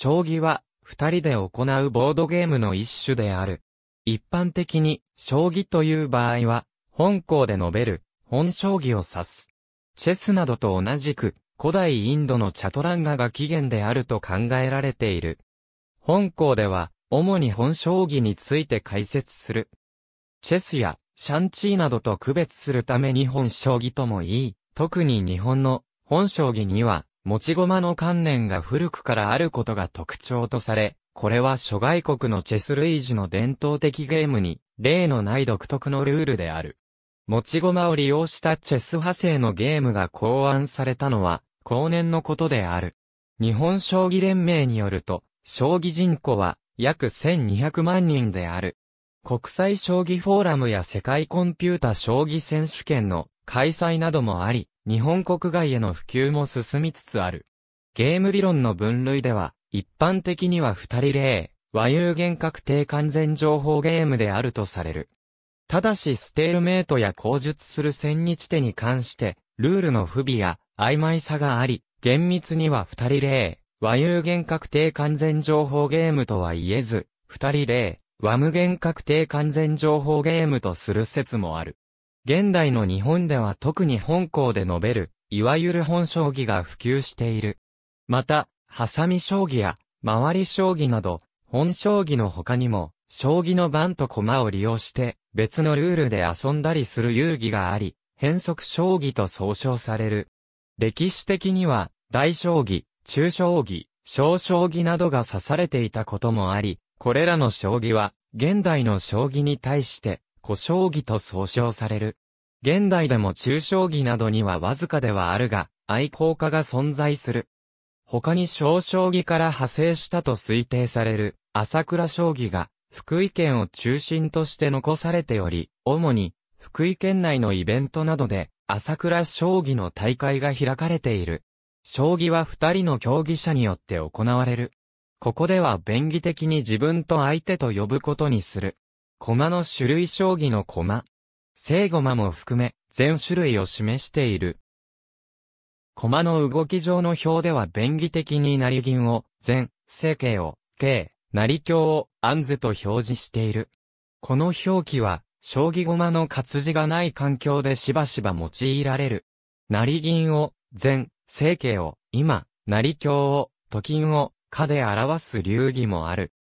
将棋は、二人で行うボードゲームの一種である。一般的に、将棋という場合は、本校で述べる、本将棋を指す。チェスなどと同じく、古代インドのチャトランガが起源であると考えられている。本校では、主に本将棋について解説する。チェスや、シャンチーなどと区別するため日本将棋ともいい、特に日本の本将棋には、持ち駒の観念が古くからあることが特徴とされ、これは諸外国のチェス類似の伝統的ゲームに、例のない独特のルールである。持ち駒を利用したチェス派生のゲームが考案されたのは、後年のことである。日本将棋連盟によると、将棋人口は約1200万人である。国際将棋フォーラムや世界コンピュータ将棋選手権の開催などもあり、日本国外への普及も進みつつある。ゲーム理論の分類では、一般的には二人例、和有限確定完全情報ゲームであるとされる。ただしステールメイトや口述する千日手に関して、ルールの不備や曖昧さがあり、厳密には二人例、和有限確定完全情報ゲームとは言えず、二人例、和無限確定完全情報ゲームとする説もある。現代の日本では特に本校で述べる、いわゆる本将棋が普及している。また、ハサミ将棋や、回り将棋など、本将棋の他にも、将棋の盤と駒を利用して、別のルールで遊んだりする遊戯があり、変則将棋と総称される。歴史的には、大将棋、中将棋、小将棋などが指されていたこともあり、これらの将棋は、現代の将棋に対して、小将棋と総称される。現代でも中将棋などにはわずかではあるが、愛好家が存在する。他に小将棋から派生したと推定される、朝倉将棋が、福井県を中心として残されており、主に、福井県内のイベントなどで、朝倉将棋の大会が開かれている。将棋は二人の競技者によって行われる。ここでは便宜的に自分と相手と呼ぶことにする。駒の種類将棋の駒。正駒も含め、全種類を示している。駒の動き上の表では便宜的に成銀を、全、成形を、形、成強を、安図と表示している。この表記は、将棋駒の活字がない環境でしばしば用いられる。成銀を、全、成形を、今、成強を、と金を、かで表す流儀もある。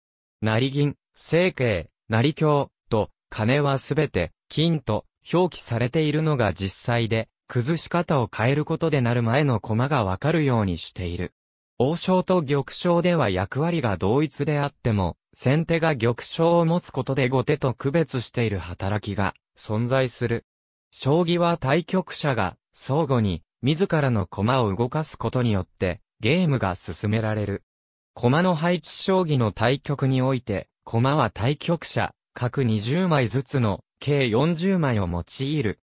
成銀、成形、成京と金はすべて金と表記されているのが実際で、崩し方を変えることでなる前の駒がわかるようにしている。王将と玉将では役割が同一であっても、先手が玉将を持つことで後手と区別している働きが存在する。将棋は対局者が相互に自らの駒を動かすことによってゲームが進められる。駒の配置将棋の対局において、駒は対局者、各20枚ずつの計40枚を用いる。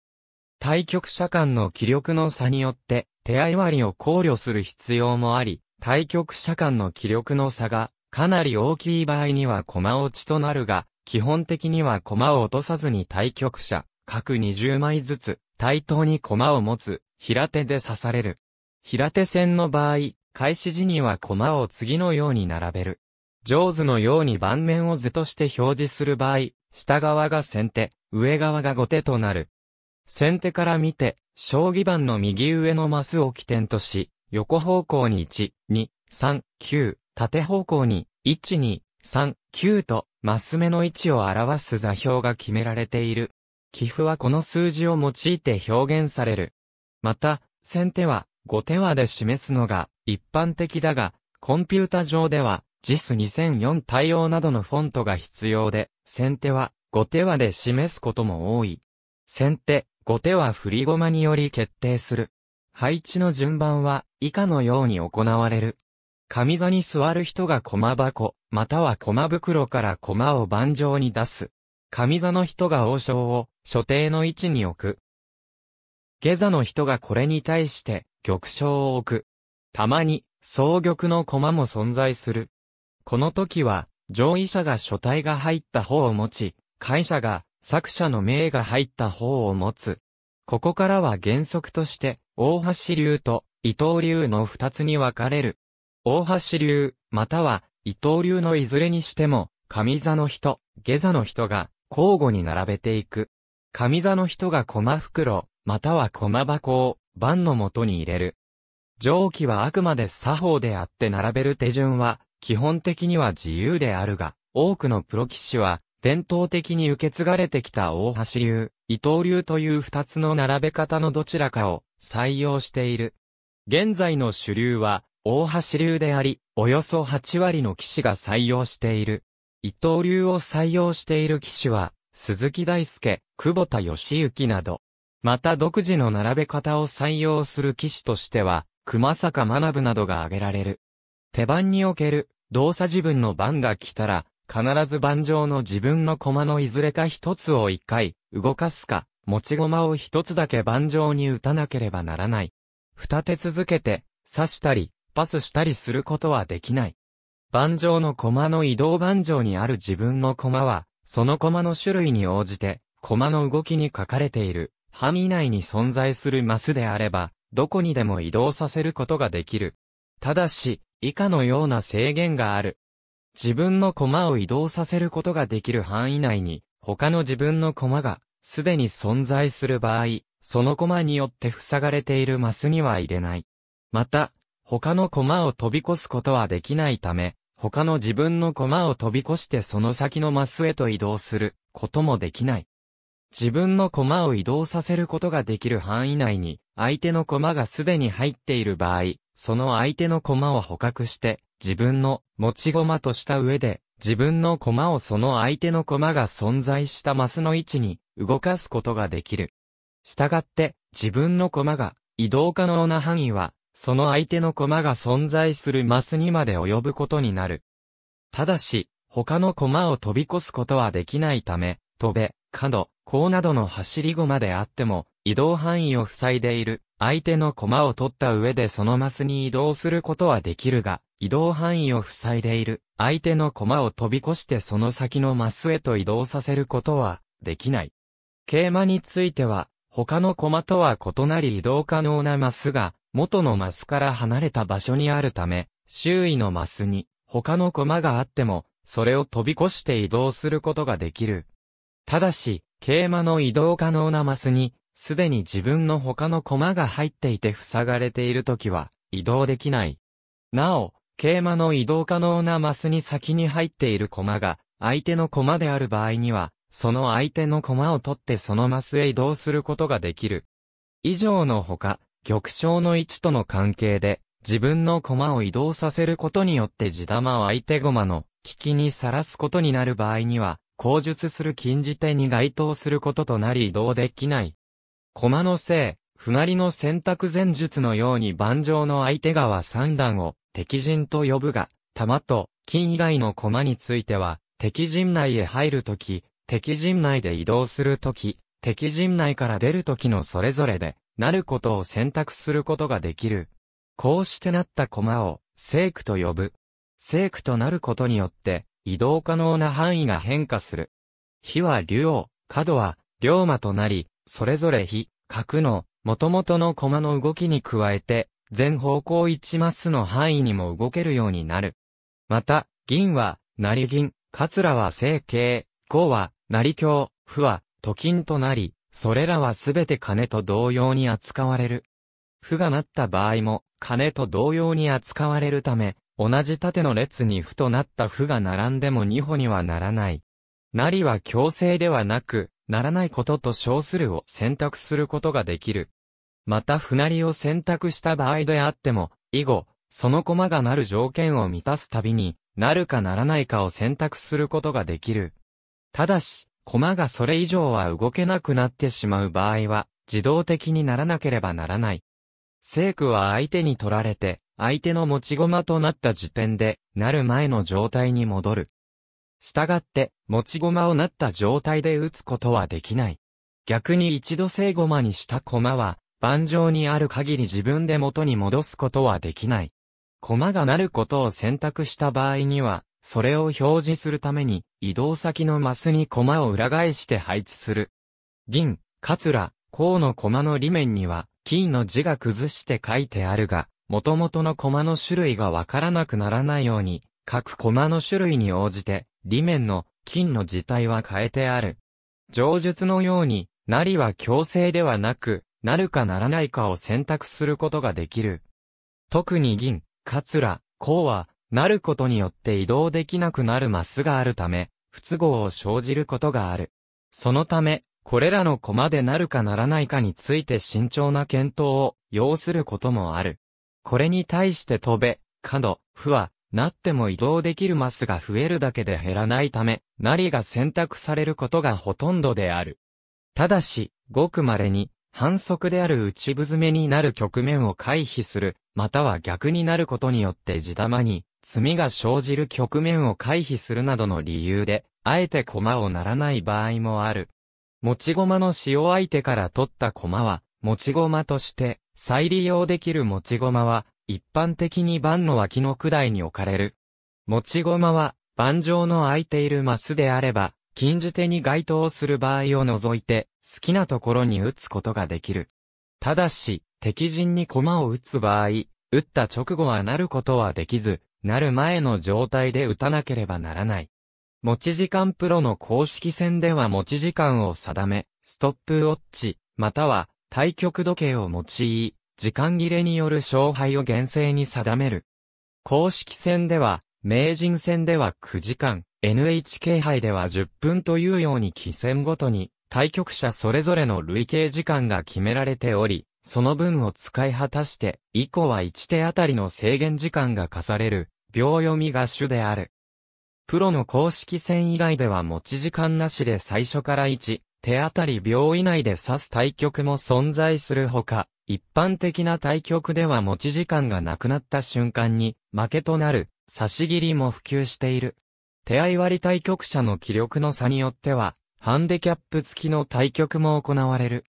対局者間の気力の差によって手合割りを考慮する必要もあり、対局者間の気力の差がかなり大きい場合には駒落ちとなるが、基本的には駒を落とさずに対局者、各20枚ずつ対等に駒を持つ、平手で刺される。平手戦の場合、開始時には駒を次のように並べる。上図のように盤面を図として表示する場合、下側が先手、上側が後手となる。先手から見て、将棋盤の右上のマスを起点とし、横方向に1、2、3、9、縦方向に1、2、3、9と、マス目の位置を表す座標が決められている。寄付はこの数字を用いて表現される。また、先手は、後手はで示すのが一般的だが、コンピュータ上では、JIS2004 対応などのフォントが必要で、先手は後手話で示すことも多い。先手、後手は振り駒により決定する。配置の順番は以下のように行われる。上座に座る人が駒箱、または駒袋から駒を盤上に出す。上座の人が王将を所定の位置に置く。下座の人がこれに対して玉将を置く。たまに、双玉の駒も存在する。この時は、上位者が書体が入った方を持ち、会社が作者の名が入った方を持つ。ここからは原則として、大橋流と伊藤流の二つに分かれる。大橋流、または伊藤流のいずれにしても、上座の人、下座の人が交互に並べていく。上座の人が駒袋、または駒箱を、盤の元に入れる。上記はあくまで作法であって並べる手順は、基本的には自由であるが、多くのプロ騎士は、伝統的に受け継がれてきた大橋流、伊藤流という二つの並べ方のどちらかを採用している。現在の主流は、大橋流であり、およそ8割の騎士が採用している。伊藤流を採用している騎士は、鈴木大介、久保田義行など。また独自の並べ方を採用する騎士としては、熊坂学などが挙げられる。手番における動作自分の番が来たら、必ず盤上の自分の駒のいずれか一つを一回動かすか、持ち駒を一つだけ盤上に打たなければならない。二手続けて、刺したり、パスしたりすることはできない。盤上の駒の移動盤上にある自分の駒は、その駒の種類に応じて、駒の動きに書かれている、範囲内に存在するマスであれば、どこにでも移動させることができる。ただし、以下のような制限がある。自分の駒を移動させることができる範囲内に、他の自分の駒が、すでに存在する場合、その駒によって塞がれているマスには入れない。また、他の駒を飛び越すことはできないため、他の自分の駒を飛び越してその先のマスへと移動することもできない。自分の駒を移動させることができる範囲内に、相手の駒がすでに入っている場合、その相手の駒を捕獲して、自分の持ち駒とした上で、自分の駒をその相手の駒が存在したマスの位置に動かすことができる。したがって、自分の駒が移動可能な範囲は、その相手の駒が存在するマスにまで及ぶことになる。ただし、他の駒を飛び越すことはできないため、飛べ、角、甲などの走り駒であっても、移動範囲を塞いでいる相手の駒を取った上でそのマスに移動することはできるが、移動範囲を塞いでいる相手の駒を飛び越してその先のマスへと移動させることはできない。桂馬については、他の駒とは異なり移動可能なマスが、元のマスから離れた場所にあるため、周囲のマスに他の駒があっても、それを飛び越して移動することができる。ただし、桂馬の移動可能なマスに、すでに自分の他の駒が入っていて塞がれているときは移動できない。なお、桂馬の移動可能なマスに先に入っている駒が相手の駒である場合には、その相手の駒を取ってそのマスへ移動することができる。以上のほか、玉将の位置との関係で、自分の駒を移動させることによって地玉を相手駒の危機にさらすことになる場合には、口述する禁じ手に該当することとなり移動できない。駒のせい、不なりの選択前述のように盤上の相手側三段を敵陣と呼ぶが、玉と金以外の駒については、敵陣内へ入るとき、敵陣内で移動するとき、敵陣内から出るときのそれぞれで、なることを選択することができる。こうしてなった駒を、聖句と呼ぶ。聖句となることによって、移動可能な範囲が変化する。火は竜王、角は龍馬となり、それぞれ非、角の、元々の駒の動きに加えて、全方向1マスの範囲にも動けるようになる。また、銀は、成銀、桂は成形、甲は、成京、負は、と金となり、それらはすべて金と同様に扱われる。負がなった場合も、金と同様に扱われるため、同じ縦の列に負となった負が並んでも二歩にはならない。なりは強制ではなく、ならないことと称するを選択することができる。また不なりを選択した場合であっても、以後、その駒がなる条件を満たすたびに、なるかならないかを選択することができる。ただし、駒がそれ以上は動けなくなってしまう場合は、自動的にならなければならない。聖句は相手に取られて、相手の持ち駒となった時点で、なる前の状態に戻る。したがって、持ち駒をなった状態で打つことはできない。逆に一度正駒にした駒は、盤上にある限り自分で元に戻すことはできない。駒がなることを選択した場合には、それを表示するために、移動先のマスに駒を裏返して配置する。銀、カツラ、甲の駒の裏面には、金の字が崩して書いてあるが、元々の駒の種類がわからなくならないように、各コマの種類に応じて、裏面の金の字体は変えてある。上述のように、なりは強制ではなく、なるかならないかを選択することができる。特に銀、カツラ、コウは、なることによって移動できなくなるマスがあるため、不都合を生じることがある。そのため、これらのコマでなるかならないかについて慎重な検討を要することもある。これに対して飛べ、角、不は、なっても移動できるマスが増えるだけで減らないため、なりが選択されることがほとんどである。ただし、ごく稀に、反則である内部詰めになる局面を回避する、または逆になることによって自玉に、罪が生じる局面を回避するなどの理由で、あえて駒をならない場合もある。持ち駒の使用相手から取った駒は、持ち駒として、再利用できる持ち駒は、一般的に盤の脇の管に置かれる。持ち駒は、盤上の空いているマスであれば、禁じ手に該当する場合を除いて、好きなところに打つことができる。ただし、敵陣に駒を打つ場合、打った直後はなることはできず、なる前の状態で打たなければならない。持ち時間プロの公式戦では持ち時間を定め、ストップウォッチ、または対局時計を用い、時間切れによる勝敗を厳正に定める。公式戦では、名人戦では9時間、NHK 杯では10分というように棋戦ごとに、対局者それぞれの累計時間が決められており、その分を使い果たして、以降は1手あたりの制限時間が課される、秒読みが主である。プロの公式戦以外では持ち時間なしで最初から1、手あたり秒以内で指す対局も存在するほか、一般的な対局では持ち時間がなくなった瞬間に負けとなる差し切りも普及している。手合割対局者の気力の差によってはハンデキャップ付きの対局も行われる。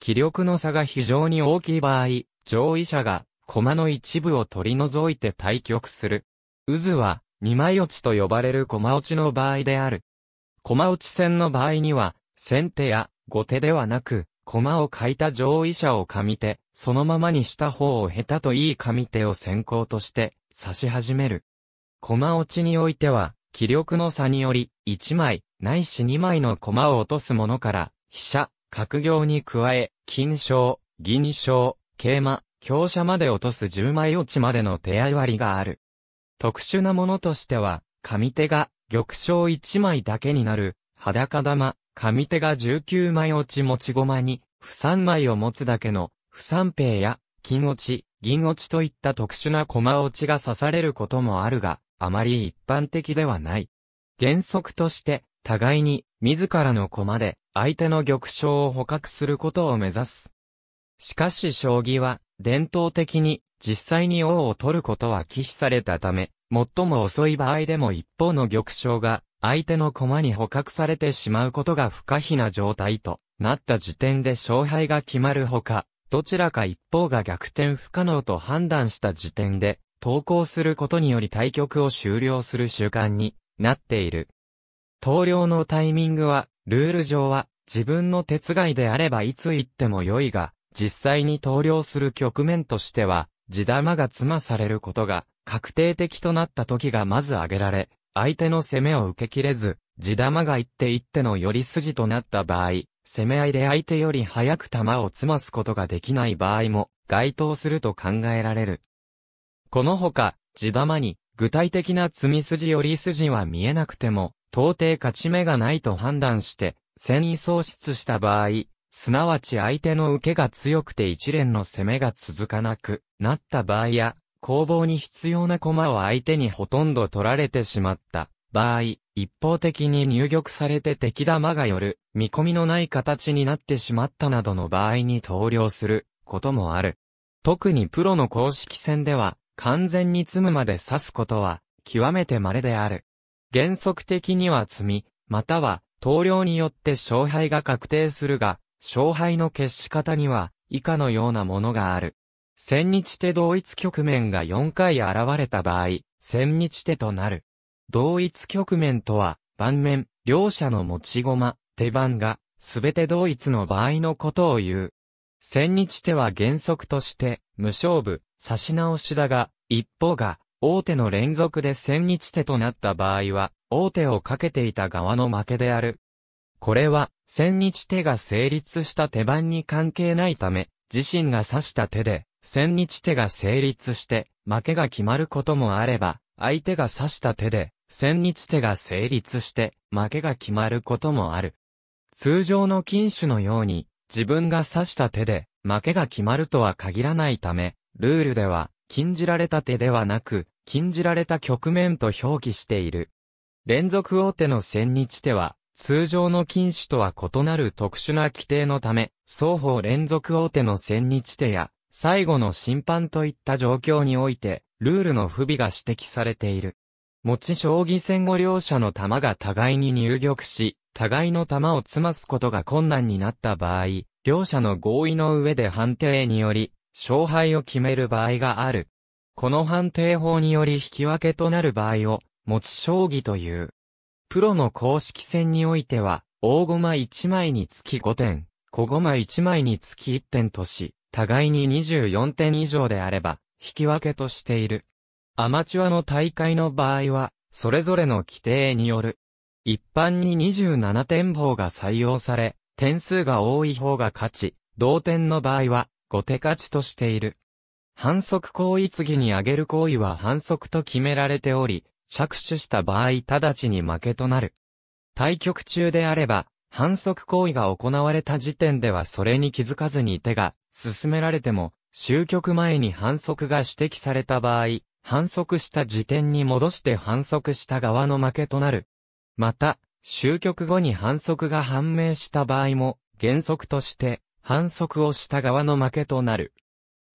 気力の差が非常に大きい場合、上位者が駒の一部を取り除いて対局する。渦は二枚落ちと呼ばれる駒落ちの場合である。駒落ち戦の場合には先手や後手ではなく駒を書いた上位者を上手、そのままにした方を下手といい上手を先行として指し始める。駒落ちにおいては、気力の差により、1枚、ないし2枚の駒を落とすものから、飛車、角行に加え、金賞、銀賞、桂馬、強者まで落とす10枚落ちまでの手合割りがある。特殊なものとしては、上手が、玉賞1枚だけになる、裸玉、上手が19枚落ち持ち駒に、不三枚を持つだけの、不三平や、金落ち、銀落ちといった特殊な駒落ちが刺されることもあるが、あまり一般的ではない。原則として、互いに、自らの駒で、相手の玉将を捕獲することを目指す。しかし将棋は、伝統的に、実際に王を取ることは忌避されたため、最も遅い場合でも一方の玉将が相手の駒に捕獲されてしまうことが不可避な状態となった時点で勝敗が決まるほか、どちらか一方が逆転不可能と判断した時点で、投稿することにより対局を終了する習慣になっている。投了のタイミングは、ルール上は、自分の手違いであればいつ行っても良いが、実際に投了する局面としては、地玉が詰まされることが確定的となった時がまず挙げられ、相手の攻めを受けきれず、地玉が一手一手の寄り筋となった場合、攻め合いで相手より早く玉を詰ますことができない場合も、該当すると考えられる。このほか、地玉に、具体的な積み筋寄り筋は見えなくても、到底勝ち目がないと判断して、戦意喪失した場合、すなわち相手の受けが強くて一連の攻めが続かなくなった場合や、攻防に必要な駒を相手にほとんど取られてしまった場合、一方的に入玉されて敵玉が寄る、見込みのない形になってしまったなどの場合に投了することもある。特にプロの公式戦では、完全に積むまで指すことは、極めて稀である。原則的には積み、または、投了によって勝敗が確定するが、勝敗の決し方には、以下のようなものがある。千日手同一局面が4回現れた場合、千日手となる。同一局面とは、盤面、両者の持ち駒、手番が、すべて同一の場合のことを言う。千日手は原則として、無勝負、差し直しだが、一方が、大手の連続で千日手となった場合は、大手をかけていた側の負けである。これは、千日手が成立した手番に関係ないため、自身が指した手で、千日手が成立して、負けが決まることもあれば、相手が指した手で、千日手が成立して、負けが決まることもある。通常の禁酒のように、自分が指した手で、負けが決まるとは限らないため、ルールでは、禁じられた手ではなく、禁じられた局面と表記している。連続大手の千日手は、通常の禁止とは異なる特殊な規定のため、双方連続大手の千日手や、最後の審判といった状況において、ルールの不備が指摘されている。持ち将棋戦後両者の球が互いに入玉し、互いの球を詰ますことが困難になった場合、両者の合意の上で判定により、勝敗を決める場合がある。この判定法により引き分けとなる場合を、持ち将棋という。プロの公式戦においては、大駒1枚につき5点、小駒1枚につき1点とし、互いに24点以上であれば、引き分けとしている。アマチュアの大会の場合は、それぞれの規定による。一般に27点法が採用され、点数が多い方が勝ち、同点の場合は、後手勝ちとしている。反則行為次に挙げる行為は反則と決められており、着手した場合直ちに負けとなる。対局中であれば、反則行為が行われた時点ではそれに気づかずに手が進められても、終局前に反則が指摘された場合、反則した時点に戻して反則した側の負けとなる。また、終局後に反則が判明した場合も、原則として、反則をした側の負けとなる。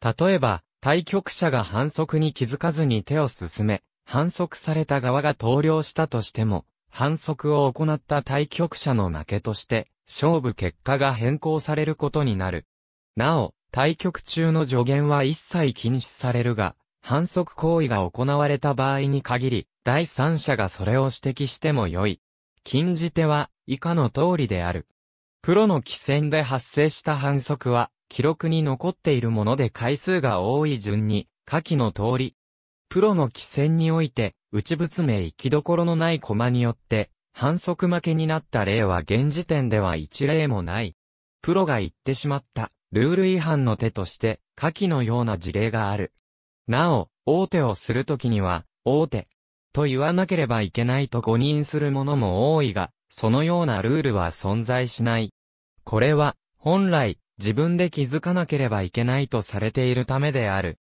例えば、対局者が反則に気づかずに手を進め、反則された側が投了したとしても、反則を行った対局者の負けとして、勝負結果が変更されることになる。なお、対局中の助言は一切禁止されるが、反則行為が行われた場合に限り、第三者がそれを指摘しても良い。禁じ手は、以下の通りである。プロの棋戦で発生した反則は、記録に残っているもので回数が多い順に、下記の通り。プロの棋戦において、内仏名行きどころのない駒によって、反則負けになった例は現時点では一例もない。プロが言ってしまった。ルール違反の手として、下記のような事例がある。なお、大手をするときには、大手と言わなければいけないと誤認するものも多いが、そのようなルールは存在しない。これは、本来、自分で気づかなければいけないとされているためである。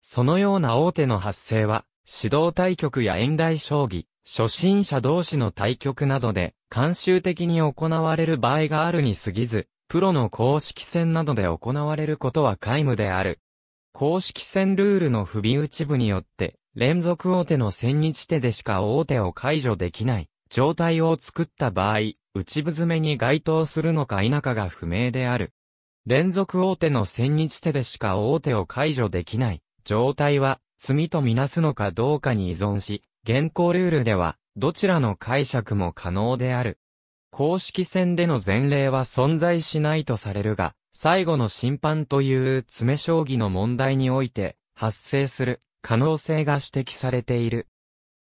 そのような大手の発生は、指導対局や演大将棋、初心者同士の対局などで、慣習的に行われる場合があるに過ぎず、プロの公式戦などで行われることは皆無である。公式戦ルールの不備打ち部によって、連続大手の千日手でしか大手を解除できない状態を作った場合、打ち部詰めに該当するのか否かが不明である。連続大手の千日手でしか大手を解除できない状態は罪とみなすのかどうかに依存し、現行ルールではどちらの解釈も可能である。公式戦での前例は存在しないとされるが、最後の審判という詰将棋の問題において発生する可能性が指摘されている。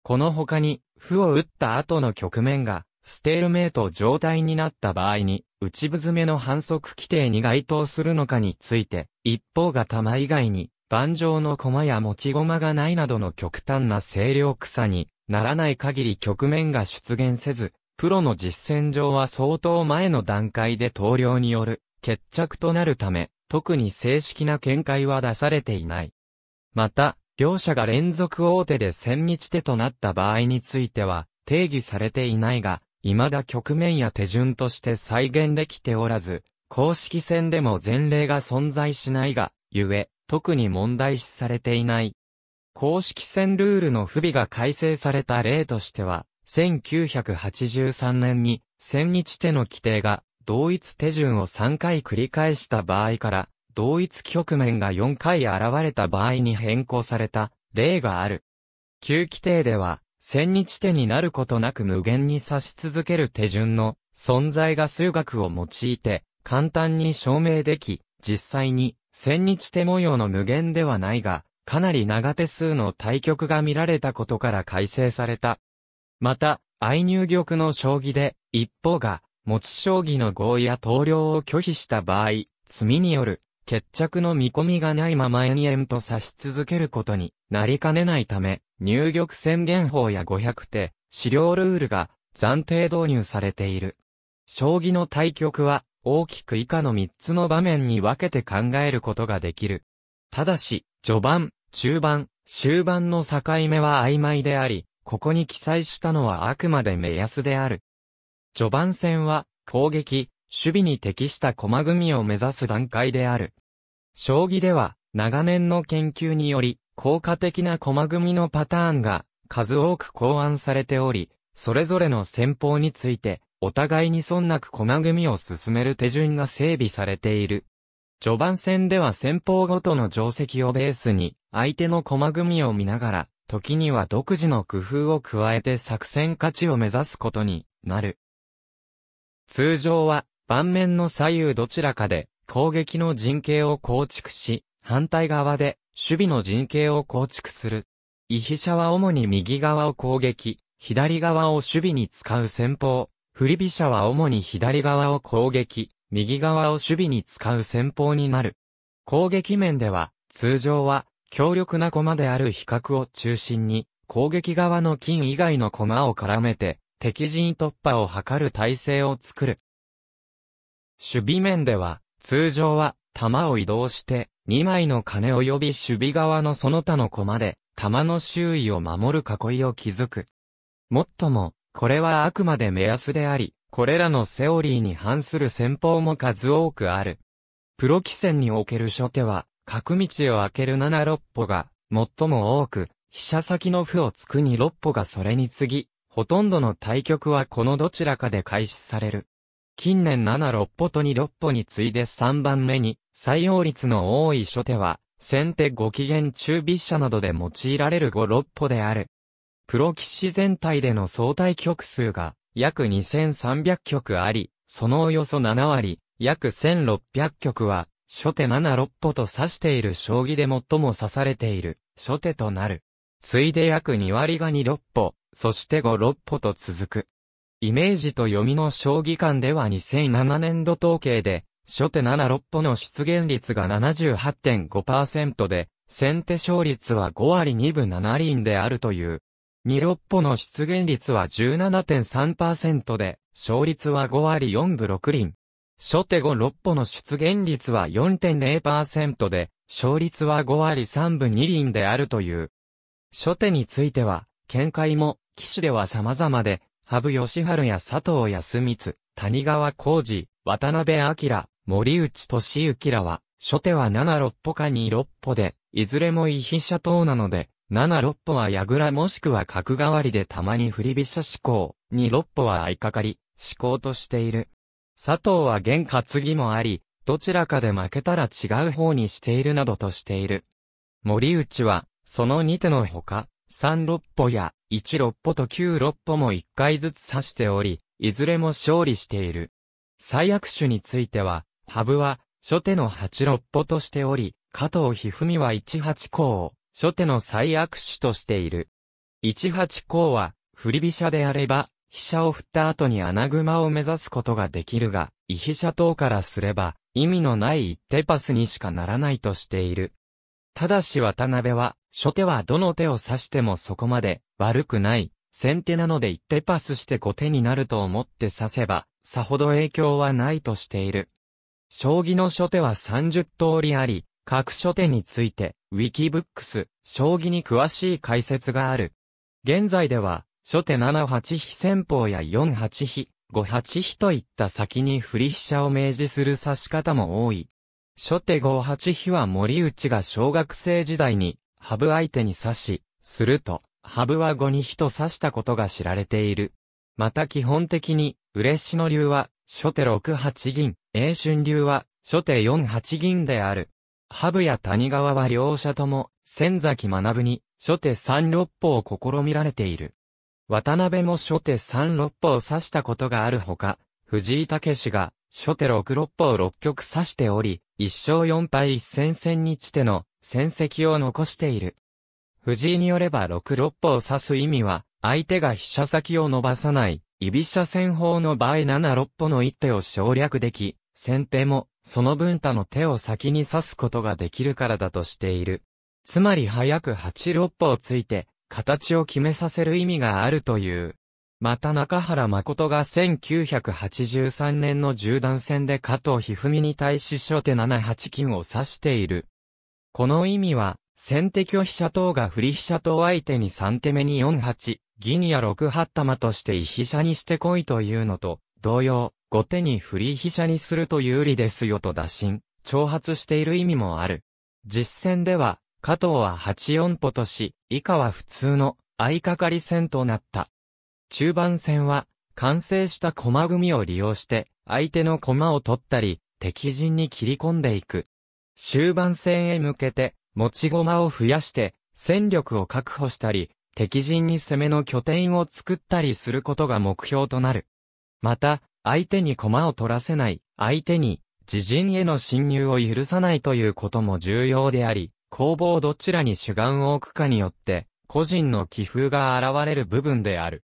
この他に、負を打った後の局面が、ステールメイト状態になった場合に、内部詰めの反則規定に該当するのかについて、一方が玉以外に、盤上の駒や持ち駒がないなどの極端な清涼草にならない限り局面が出現せず、プロの実践上は相当前の段階で投了による決着となるため、特に正式な見解は出されていない。また、両者が連続大手で千日手となった場合については、定義されていないが、未だ局面や手順として再現できておらず、公式戦でも前例が存在しないが、ゆえ、特に問題視されていない。公式戦ルールの不備が改正された例としては、1983年に、千日手の規定が、同一手順を3回繰り返した場合から、同一局面が4回現れた場合に変更された例がある。旧規定では、千日手になることなく無限に指し続ける手順の存在が数学を用いて簡単に証明でき、実際に千日手模様の無限ではないが、かなり長手数の対局が見られたことから改正されたまた、愛入玉の将棋で、一方が、持ち将棋の合意や投了を拒否した場合、罪による、決着の見込みがないまま延々と指し続けることになりかねないため、入玉宣言法や500手、資料ルールが暫定導入されている。将棋の対局は大きく以下の3つの場面に分けて考えることができる。ただし、序盤、中盤、終盤の境目は曖昧であり、ここに記載したのはあくまで目安である。序盤戦は、攻撃、守備に適した駒組みを目指す段階である。将棋では、長年の研究により、効果的な駒組みのパターンが、数多く考案されており、それぞれの戦法について、お互いに損なく駒組みを進める手順が整備されている。序盤戦では戦法ごとの定石をベースに、相手の駒組みを見ながら、時には独自の工夫を加えて作戦価値を目指すことになる。通常は、盤面の左右どちらかで攻撃の陣形を構築し、反対側で守備の陣形を構築する。異飛車は主に右側を攻撃、左側を守備に使う戦法。振り飛車は主に左側を攻撃、右側を守備に使う戦法になる。攻撃面では、通常は強力な駒である比較を中心に、攻撃側の金以外の駒を絡めて、敵陣突破を図る体制を作る。守備面では、通常は、弾を移動して、2枚の金及び守備側のその他の駒で、玉の周囲を守る囲いを築く。もっとも、これはあくまで目安であり、これらのセオリーに反する戦法も数多くある。プロ棋戦における初手は、角道を開ける七六歩が、最も多く、飛車先の歩を突くに六歩がそれに次ぎ、ほとんどの対局はこのどちらかで開始される。近年七六歩と二六歩に次いで三番目に、採用率の多い初手は、先手ご期限中飛車などで用いられる五六歩である。プロ騎士全体での相対局数が、約2300局あり、そのおよそ7割、約1600局は、初手7、6歩と指している将棋で最も指されている、初手となる。ついで約2割が2、6歩、そして5、6歩と続く。イメージと読みの将棋館では2007年度統計で、初手7、6歩の出現率が78.5%で、先手勝率は5割2分7輪であるという。2、6歩の出現率は17.3%で、勝率は5割4分6輪。初手5六歩の出現率は4.0%で、勝率は5割3分2厘であるという。初手については、見解も、騎士では様々で、羽生義晴や佐藤康光、谷川浩二、渡辺明、森内俊之らは、初手は7六歩か2六歩で、いずれも異飛車等なので、7六歩は矢倉もしくは角代わりでたまに振り飛車思考、2六歩は相掛かり、思考としている。佐藤は現担ぎもあり、どちらかで負けたら違う方にしているなどとしている。森内は、その2手のほか、3六歩や1六歩と9六歩も1回ずつ指しており、いずれも勝利している。最悪手については、羽生は、初手の8六歩としており、加藤一二三は1八甲を、初手の最悪手としている。1八甲は、振り飛車であれば、飛車を振った後に穴熊を目指すことができるが、異飛車等からすれば、意味のない一手パスにしかならないとしている。ただし渡辺は、初手はどの手を指してもそこまで、悪くない、先手なので一手パスして後手になると思って指せば、さほど影響はないとしている。将棋の初手は30通りあり、各初手について、ウィキブックス、将棋に詳しい解説がある。現在では、初手7八飛戦法や4八飛、5八飛といった先に振り飛車を明示する指し方も多い。初手5八飛は森内が小学生時代に、ハブ相手に指し、すると、ハブは5に飛と指したことが知られている。また基本的に、嬉しの流は、初手6八銀、英春流は、初手4八銀である。ハブや谷川は両者とも、千崎学に、初手3六歩を試みられている。渡辺も初手3六歩を指したことがあるほか、藤井武が初手6六歩を6局指しており、一勝4敗一戦戦にちての戦績を残している。藤井によれば6六歩を指す意味は、相手が飛車先を伸ばさない、居飛車戦法の場合7六歩の一手を省略でき、先手も、その分他の手を先に指すことができるからだとしている。つまり早く8六歩をついて、形を決めさせる意味があるという。また中原誠が1983年の銃弾戦で加藤一二三に対し初手7八金を指している。この意味は、先手拒飛車等が振り飛車等相手に3手目に4八、銀や6八玉として一飛車にしてこいというのと、同様、後手に振り飛車にすると有利ですよと打診、挑発している意味もある。実戦では、加藤は8四歩とし、以下は普通の相掛かり戦となった。中盤戦は、完成した駒組みを利用して、相手の駒を取ったり、敵陣に切り込んでいく。終盤戦へ向けて、持ち駒を増やして、戦力を確保したり、敵陣に攻めの拠点を作ったりすることが目標となる。また、相手に駒を取らせない、相手に自陣への侵入を許さないということも重要であり、工房どちらに主眼を置くかによって、個人の気風が現れる部分である。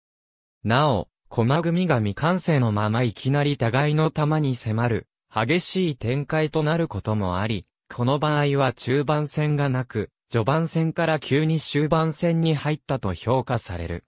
なお、駒組が未完成のままいきなり互いの弾に迫る、激しい展開となることもあり、この場合は中盤戦がなく、序盤戦から急に終盤戦に入ったと評価される。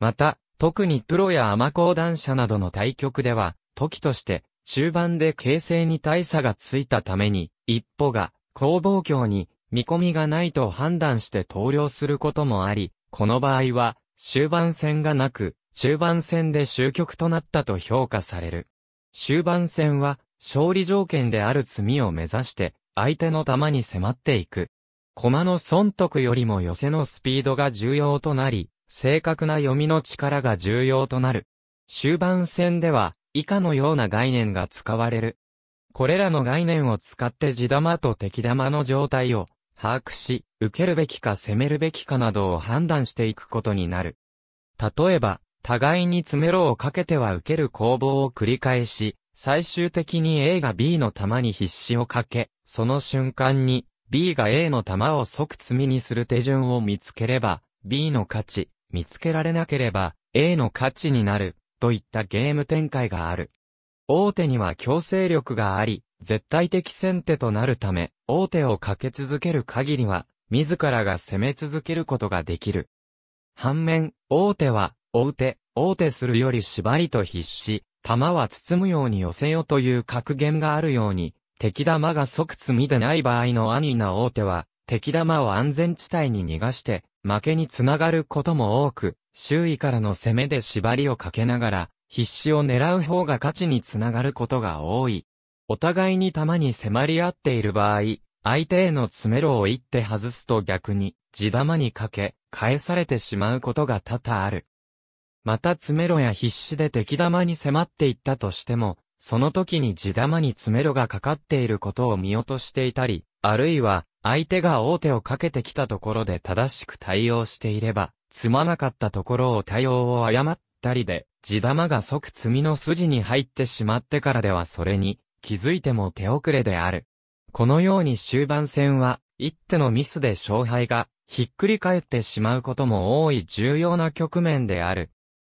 また、特にプロやアマ講談社などの対局では、時として、中盤で形勢に大差がついたために、一歩が、攻防強に、見込みがないと判断して投了することもあり、この場合は、終盤戦がなく、中盤戦で終局となったと評価される。終盤戦は、勝利条件である罪みを目指して、相手の球に迫っていく。駒の損得よりも寄せのスピードが重要となり、正確な読みの力が重要となる。終盤戦では、以下のような概念が使われる。これらの概念を使って地玉と敵玉の状態を把握し、受けるべきか攻めるべきかなどを判断していくことになる。例えば、互いに詰めろをかけては受ける攻防を繰り返し、最終的に A が B の球に必死をかけ、その瞬間に B が A の球を即積みにする手順を見つければ、B の価値、見つけられなければ A の価値になる、といったゲーム展開がある。大手には強制力があり、絶対的先手となるため、王手をかけ続ける限りは、自らが攻め続けることができる。反面、王手は、追う手、王手するより縛りと必死、玉は包むように寄せよという格言があるように、敵玉が即詰みでない場合の安易な王手は、敵玉を安全地帯に逃がして、負けにつながることも多く、周囲からの攻めで縛りをかけながら、必死を狙う方が勝ちにつながることが多い。お互いに玉に迫り合っている場合、相手への詰めろを一手外すと逆に、地玉にかけ、返されてしまうことが多々ある。また詰めろや必死で敵玉に迫っていったとしても、その時に地玉に詰めろがかかっていることを見落としていたり、あるいは、相手が大手をかけてきたところで正しく対応していれば、詰まなかったところを対応を誤ったりで、地玉が即積みの筋に入ってしまってからではそれに、気づいても手遅れである。このように終盤戦は、一手のミスで勝敗が、ひっくり返ってしまうことも多い重要な局面である。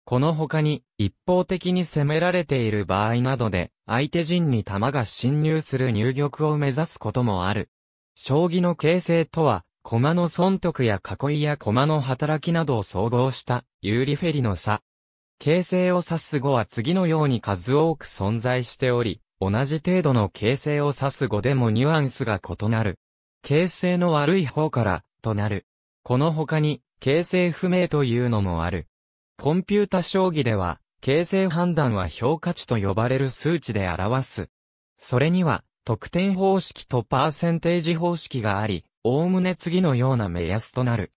この他に、一方的に攻められている場合などで、相手陣に弾が侵入する入玉を目指すこともある。将棋の形成とは、駒の損得や囲いや駒の働きなどを総合した、有利フェリの差。形成を指す語は次のように数多く存在しており、同じ程度の形成を指す語でもニュアンスが異なる。形成の悪い方から、となる。この他に、形成不明というのもある。コンピュータ将棋では、形成判断は評価値と呼ばれる数値で表す。それには、得点方式とパーセンテージ方式があり、おおむね次のような目安となる。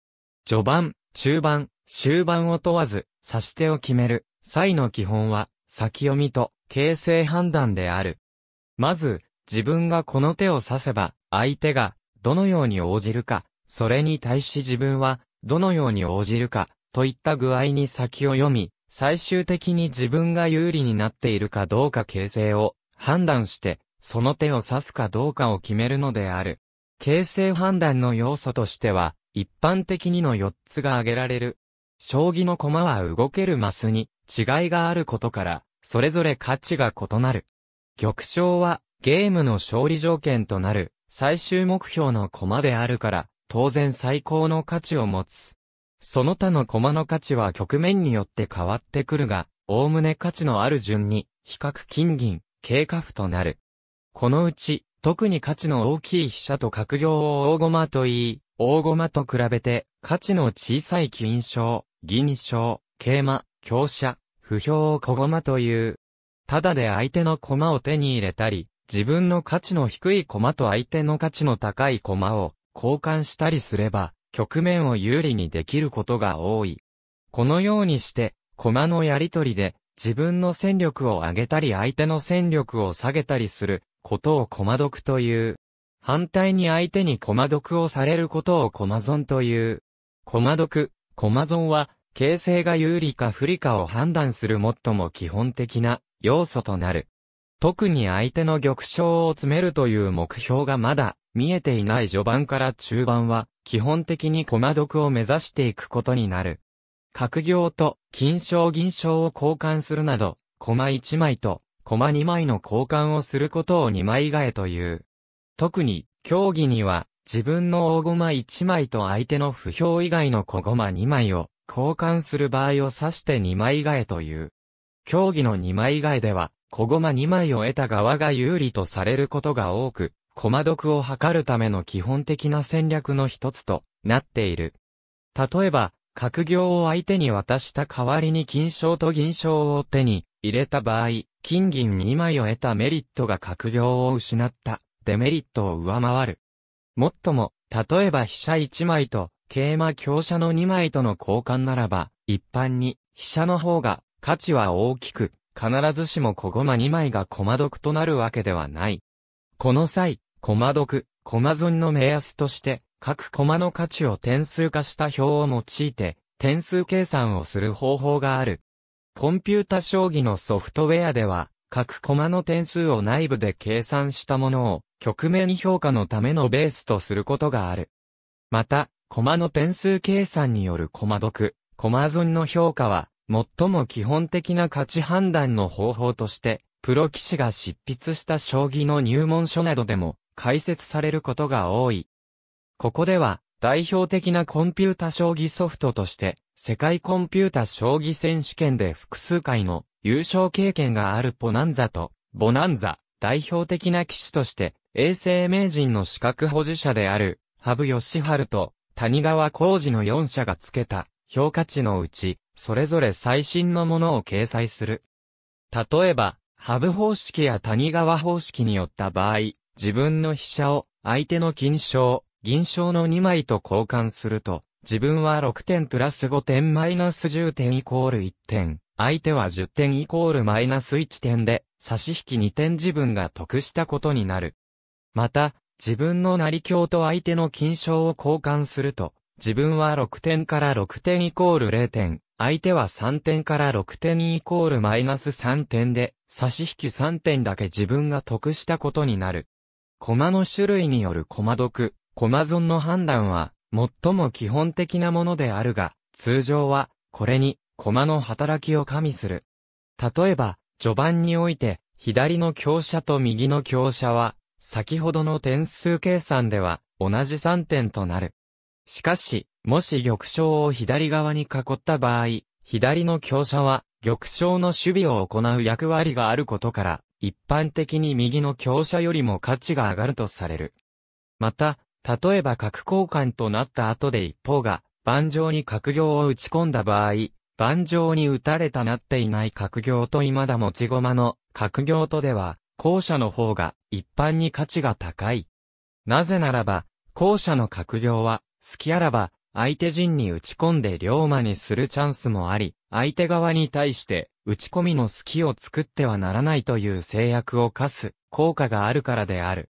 序盤、中盤、終盤を問わず、指し手を決める、際の基本は、先読みと、形成判断である。まず、自分がこの手を指せば、相手が、どのように応じるか、それに対し自分は、どのように応じるか、といった具合に先を読み、最終的に自分が有利になっているかどうか形成を判断して、その手を指すかどうかを決めるのである。形成判断の要素としては、一般的にの4つが挙げられる。将棋の駒は動けるマスに違いがあることから、それぞれ価値が異なる。玉将は、ゲームの勝利条件となる、最終目標の駒であるから、当然最高の価値を持つ。その他の駒の価値は局面によって変わってくるが、おおむね価値のある順に、比較金銀、経過負となる。このうち、特に価値の大きい飛車と角行を大駒と言い、大駒と比べて、価値の小さい金賞、銀賞、桂馬、強車、不評を小駒という。ただで相手の駒を手に入れたり、自分の価値の低い駒と相手の価値の高い駒を交換したりすれば、局面を有利にできることが多い。このようにして、駒のやりとりで、自分の戦力を上げたり相手の戦力を下げたりすることを駒得という。反対に相手に駒得をされることを駒損という。駒得、駒損は形成が有利か不利かを判断する最も基本的な要素となる。特に相手の玉章を詰めるという目標がまだ見えていない序盤から中盤は基本的に駒得を目指していくことになる。角行と金章銀章を交換するなど、駒1枚と駒2枚の交換をすることを2枚替えという。特に競技には自分の大駒1枚と相手の不評以外の小駒2枚を交換する場合を指して2枚替えという。競技の2枚替えでは、小駒2枚を得た側が有利とされることが多く、駒得を図るための基本的な戦略の一つとなっている。例えば、角行を相手に渡した代わりに金賞と銀賞を手に入れた場合、金銀2枚を得たメリットが角行を失ったデメリットを上回る。もっとも、例えば飛車1枚と桂馬強車の2枚との交換ならば、一般に、飛車の方が価値は大きく、必ずしも小駒2枚が駒得となるわけではない。この際、駒得、駒損の目安として、各駒の価値を点数化した表を用いて、点数計算をする方法がある。コンピュータ将棋のソフトウェアでは、各駒の点数を内部で計算したものを、局面評価のためのベースとすることがある。また、コマの点数計算によるコマ読、コマ損の評価は、最も基本的な価値判断の方法として、プロ棋士が執筆した将棋の入門書などでも解説されることが多い。ここでは、代表的なコンピュータ将棋ソフトとして、世界コンピュータ将棋選手権で複数回の優勝経験があるポナンザと、ボナンザ、代表的な棋士として、永世名人の資格保持者である、ハブヨシハルと、谷川浩二の4社が付けた評価値のうち、それぞれ最新のものを掲載する。例えば、ハブ方式や谷川方式によった場合、自分の飛車を相手の金賞、銀賞の2枚と交換すると、自分は6点プラス5点マイナス10点イコール1点、相手は10点イコールマイナス1点で、差し引き2点自分が得したことになる。また、自分の成強と相手の金賞を交換すると、自分は6点から6点イコール0点、相手は3点から6点イコールマイナス3点で、差し引き3点だけ自分が得したことになる。駒の種類による駒得、駒損の判断は、最も基本的なものであるが、通常は、これに、駒の働きを加味する。例えば、序盤において、左の強者と右の強者は、先ほどの点数計算では同じ3点となる。しかし、もし玉将を左側に囲った場合、左の強者は玉将の守備を行う役割があることから、一般的に右の強者よりも価値が上がるとされる。また、例えば角交換となった後で一方が、盤上に角行を打ち込んだ場合、盤上に打たれたなっていない角行と未だ持ち駒の角行とでは、後者の方が一般に価値が高い。なぜならば、後者の閣僚は、隙あらば、相手陣に打ち込んで龍馬にするチャンスもあり、相手側に対して打ち込みの隙を作ってはならないという制約を課す効果があるからである。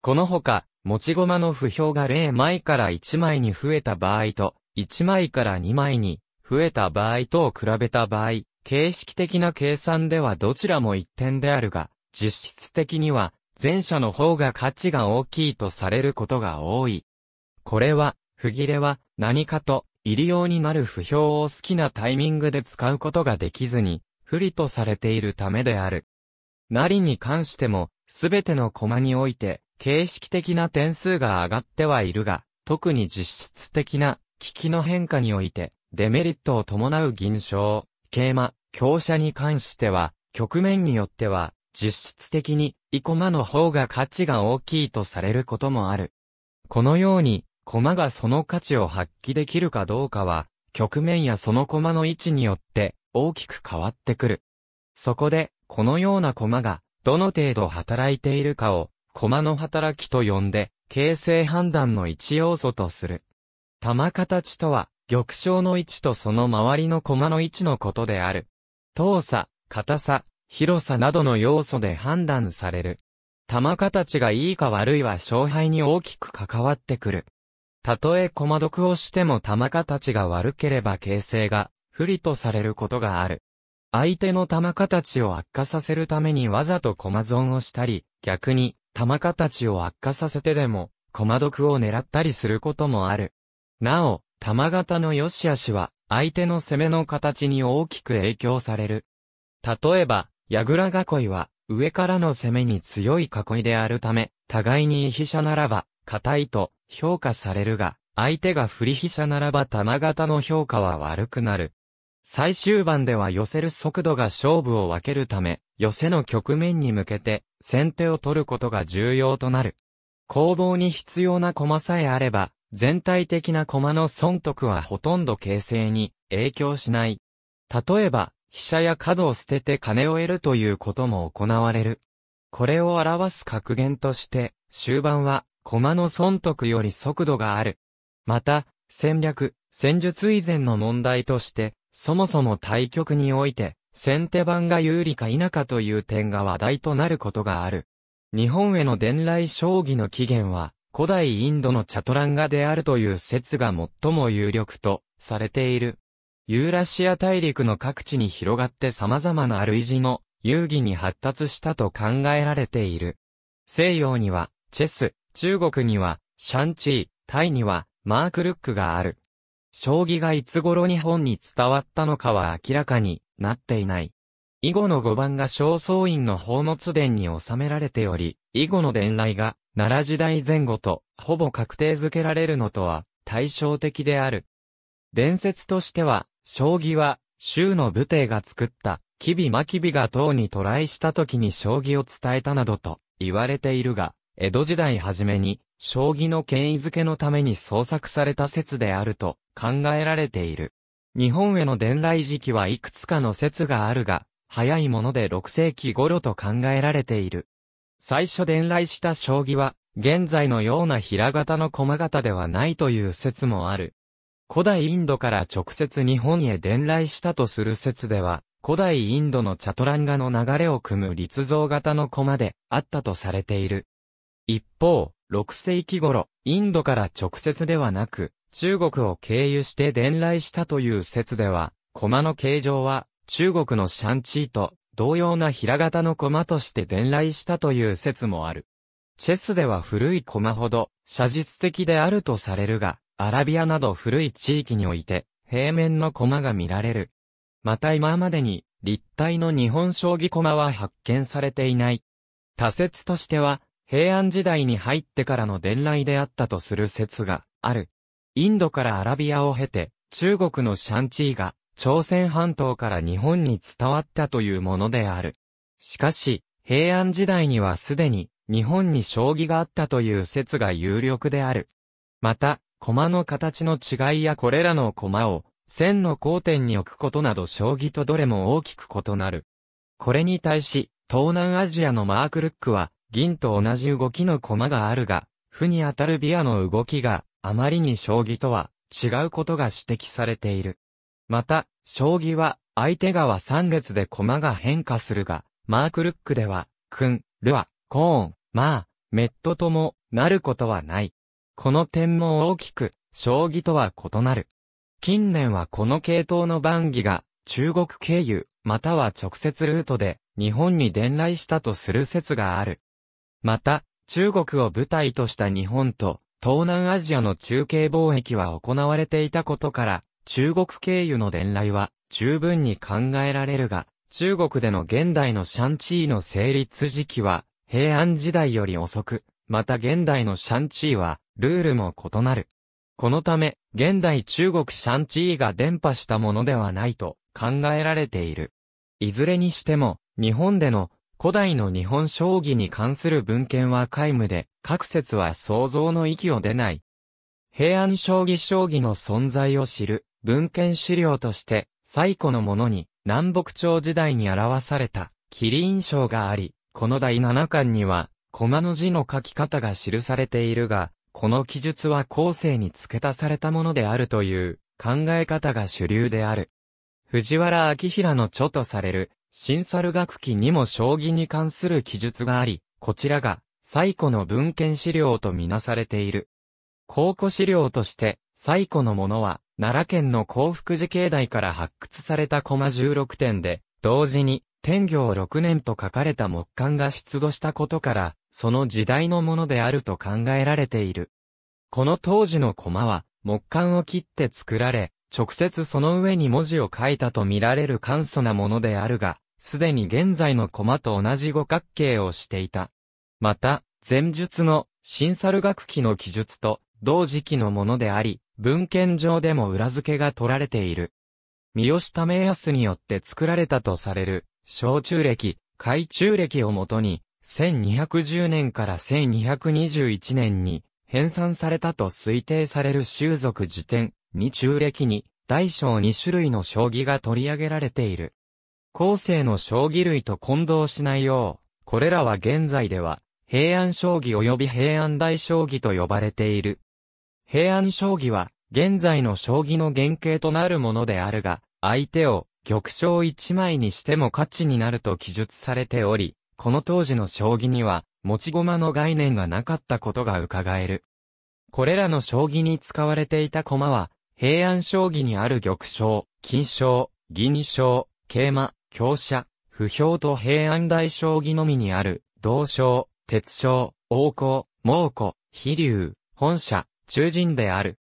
このほか、持ち駒の不評が0枚から1枚に増えた場合と、1枚から2枚に増えた場合とを比べた場合、形式的な計算ではどちらも一点であるが、実質的には、前者の方が価値が大きいとされることが多い。これは、不切れは何かと入り用になる不評を好きなタイミングで使うことができずに、不利とされているためである。なりに関しても、すべての駒において、形式的な点数が上がってはいるが、特に実質的な、危機の変化において、デメリットを伴う銀賞、桂馬、強者に関しては、局面によっては、実質的に、イコマの方が価値が大きいとされることもある。このように、マがその価値を発揮できるかどうかは、局面やそのマの位置によって大きく変わってくる。そこで、このようなマがどの程度働いているかを、マの働きと呼んで、形成判断の一要素とする。玉形とは、玉章の位置とその周りのマの位置のことである。遠さ、硬さ、広さなどの要素で判断される。玉形がいいか悪いは勝敗に大きく関わってくる。たとえ駒得をしても玉形が悪ければ形勢が不利とされることがある。相手の玉形を悪化させるためにわざと駒損をしたり、逆に玉形を悪化させてでも駒得を狙ったりすることもある。なお、玉形の良し悪しは相手の攻めの形に大きく影響される。例えば、矢倉囲いは、上からの攻めに強い囲いであるため、互いに被飛車ならば、硬いと評価されるが、相手が振り飛車ならば玉型の評価は悪くなる。最終盤では寄せる速度が勝負を分けるため、寄せの局面に向けて、先手を取ることが重要となる。攻防に必要な駒さえあれば、全体的な駒の損得はほとんど形成に影響しない。例えば、飛車や角を捨てて金を得るということも行われる。これを表す格言として、終盤は、駒の損得より速度がある。また、戦略、戦術以前の問題として、そもそも対局において、先手番が有利か否かという点が話題となることがある。日本への伝来将棋の起源は、古代インドのチャトランガであるという説が最も有力とされている。ユーラシア大陸の各地に広がって様々な類似の遊戯に発達したと考えられている。西洋には、チェス、中国には、シャンチー、タイには、マークルックがある。将棋がいつ頃日本に伝わったのかは明らかになっていない。囲碁の五番が正倉院の宝物殿に収められており、囲碁の伝来が奈良時代前後とほぼ確定づけられるのとは対照的である。伝説としては、将棋は、州の武帝が作った、吉備真備が唐に渡来した時に将棋を伝えたなどと言われているが、江戸時代初めに、将棋の権威づけのために創作された説であると考えられている。日本への伝来時期はいくつかの説があるが、早いもので6世紀頃と考えられている。最初伝来した将棋は、現在のような平型の駒型ではないという説もある。古代インドから直接日本へ伝来したとする説では、古代インドのチャトランガの流れを組む立像型の駒であったとされている。一方、6世紀頃、インドから直接ではなく、中国を経由して伝来したという説では、駒の形状は、中国のシャンチーと同様な平型の駒として伝来したという説もある。チェスでは古い駒ほど写実的であるとされるが、アラビアなど古い地域において、平面の駒が見られる。また今までに、立体の日本将棋駒は発見されていない。多説としては、平安時代に入ってからの伝来であったとする説がある。インドからアラビアを経て、中国のシャンチーが、朝鮮半島から日本に伝わったというものである。しかし、平安時代にはすでに、日本に将棋があったという説が有力である。また、駒の形の違いやこれらの駒を、線の交点に置くことなど将棋とどれも大きく異なる。これに対し、東南アジアのマークルックは、銀と同じ動きの駒があるが、負に当たるビアの動きが、あまりに将棋とは、違うことが指摘されている。また、将棋は、相手側3列で駒が変化するが、マークルックでは、んルア、コーン、まあ、メットとも、なることはない。この点も大きく、将棋とは異なる。近年はこの系統の番儀が、中国経由、または直接ルートで、日本に伝来したとする説がある。また、中国を舞台とした日本と、東南アジアの中継貿易は行われていたことから、中国経由の伝来は十分に考えられるが、中国での現代のシャンチーの成立時期は平安時代より遅く、また現代のシャンチーはルールも異なる。このため、現代中国シャンチーが伝播したものではないと考えられている。いずれにしても、日本での古代の日本将棋に関する文献は皆無で、各説は想像の域を出ない。平安将棋将棋の存在を知る文献資料として、最古のものに南北朝時代に表された霧印象があり、この第七巻には、駒の字の書き方が記されているが、この記述は後世に付け足されたものであるという考え方が主流である。藤原明平の著とされる、新猿学記にも将棋に関する記述があり、こちらが最古の文献資料とみなされている。考古資料として、最古のものは、奈良県の幸福寺境内から発掘された駒16点で、同時に、天行6年と書かれた木簡が出土したことから、その時代のものであると考えられている。この当時の駒は、木管を切って作られ、直接その上に文字を書いたと見られる簡素なものであるが、すでに現在の駒と同じ五角形をしていた。また、前述の新猿楽器の記述と同時期のものであり、文献上でも裏付けが取られている。三好為康によって作られたとされる、小中歴、海中歴をもとに、1210年から1221年に編纂されたと推定される習俗辞典に中歴に大小2種類の将棋が取り上げられている。後世の将棋類と混同しないよう、これらは現在では平安将棋及び平安大将棋と呼ばれている。平安将棋は現在の将棋の原型となるものであるが、相手を玉将一枚にしても価値になると記述されており、この当時の将棋には、持ち駒の概念がなかったことが伺える。これらの将棋に使われていた駒は、平安将棋にある玉将、金将、銀将、桂馬、強者、不評と平安大将棋のみにある、同将、鉄将、王侯、猛虎、飛竜、本社、中人である。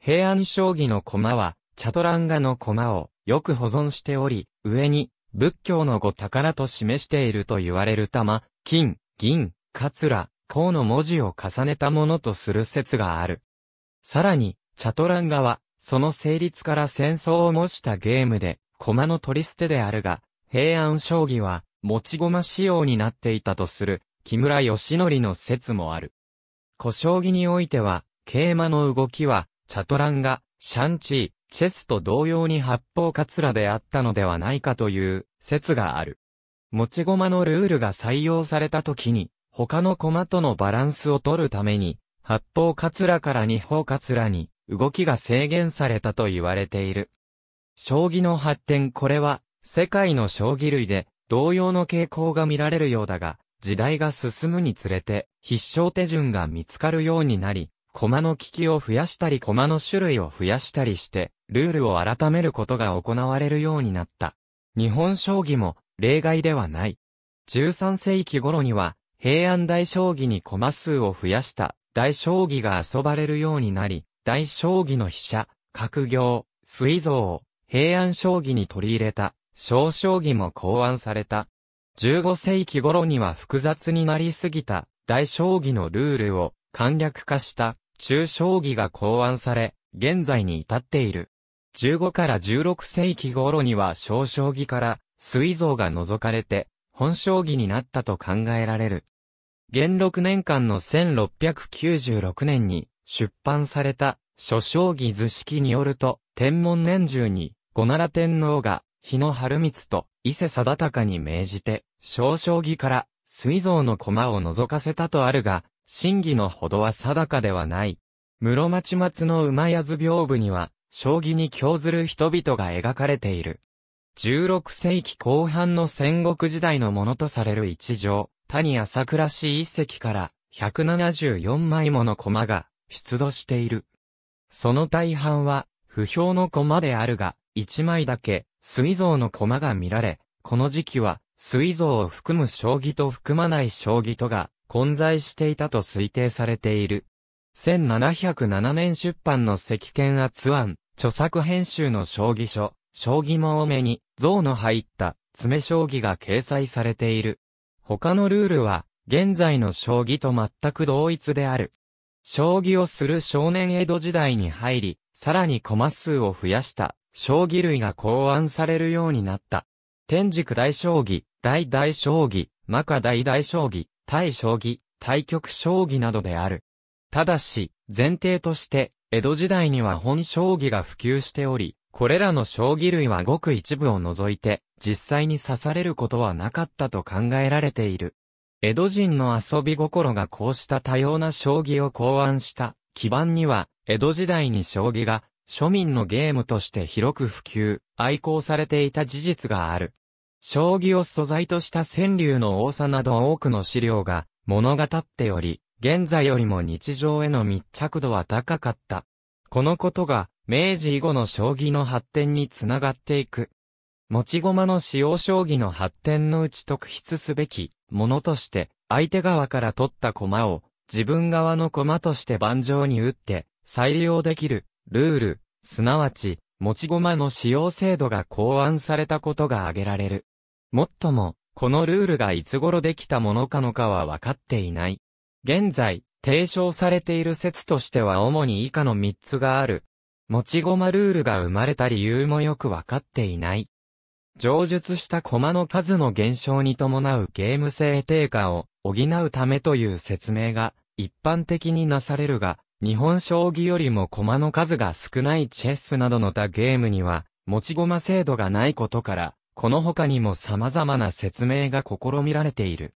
平安将棋の駒は、チャトランガの駒をよく保存しており、上に仏教の御宝と示していると言われる玉、金、銀、カツラ、甲の文字を重ねたものとする説がある。さらに、チャトランガは、その成立から戦争を模したゲームで、駒の取り捨てであるが、平安将棋は、持ち駒仕様になっていたとする、木村義則の説もある。小将棋においては、桂馬の動きは、チャトランガ、シャンチー、チェスと同様に八方カツラであったのではないかという説がある。持ち駒のルールが採用された時に、他の駒とのバランスを取るために、八方カツラから二方カツラに動きが制限されたと言われている。将棋の発展これは、世界の将棋類で同様の傾向が見られるようだが、時代が進むにつれて、必勝手順が見つかるようになり、駒の利きを増やしたり駒の種類を増やしたりして、ルールを改めることが行われるようになった。日本将棋も例外ではない。13世紀頃には、平安大将棋に駒数を増やした大将棋が遊ばれるようになり、大将棋の飛車、角行、水蔵を平安将棋に取り入れた小将棋も考案された。15世紀頃には複雑になりすぎた大将棋のルールを簡略化した中将棋が考案され、現在に至っている。15から16世紀頃には小将棋から水像が除かれて、本将棋になったと考えられる。元禄年間の1696年に出版された諸将棋図式によると、天文年中に五奈良天皇が日野晴光と伊勢貞隆に命じて、小将棋から水像の駒を除かせたとあるが、真偽のほどは定かではない。室町松の馬や図屏風には、将棋に興ずる人々が描かれている。16世紀後半の戦国時代のものとされる一条、谷朝倉氏一石から174枚もの駒が出土している。その大半は不評の駒であるが、1枚だけ水像の駒が見られ、この時期は水像を含む将棋と含まない将棋とが混在していたと推定されている。1707年出版の石剣圧案、著作編集の将棋書、将棋も多めに、像の入った、詰将棋が掲載されている。他のルールは、現在の将棋と全く同一である。将棋をする少年江戸時代に入り、さらに駒数を増やした、将棋類が考案されるようになった。天竺大将棋、大大将棋、マカ大大将棋、対将棋、対局将棋などである。ただし、前提として、江戸時代には本将棋が普及しており、これらの将棋類はごく一部を除いて、実際に指されることはなかったと考えられている。江戸人の遊び心がこうした多様な将棋を考案した基盤には、江戸時代に将棋が庶民のゲームとして広く普及、愛好されていた事実がある。将棋を素材とした川柳の多さなど多くの資料が物語っており、現在よりも日常への密着度は高かった。このことが、明治以後の将棋の発展につながっていく。持ち駒の使用将棋の発展のうち特筆すべきものとして、相手側から取った駒を自分側の駒として盤上に打って再利用できるルール、すなわち持ち駒の使用制度が考案されたことが挙げられる。もっとも、このルールがいつ頃できたものかのかは分かっていない。現在、提唱されている説としては主に以下の3つがある。持ち駒ルールが生まれた理由もよく分かっていない。上述した駒の数の減少に伴うゲーム性低下を補うためという説明が一般的になされるが、日本将棋よりも駒の数が少ないチェスなどの他ゲームには持ち駒制度がないことから、この他にも様々な説明が試みられている。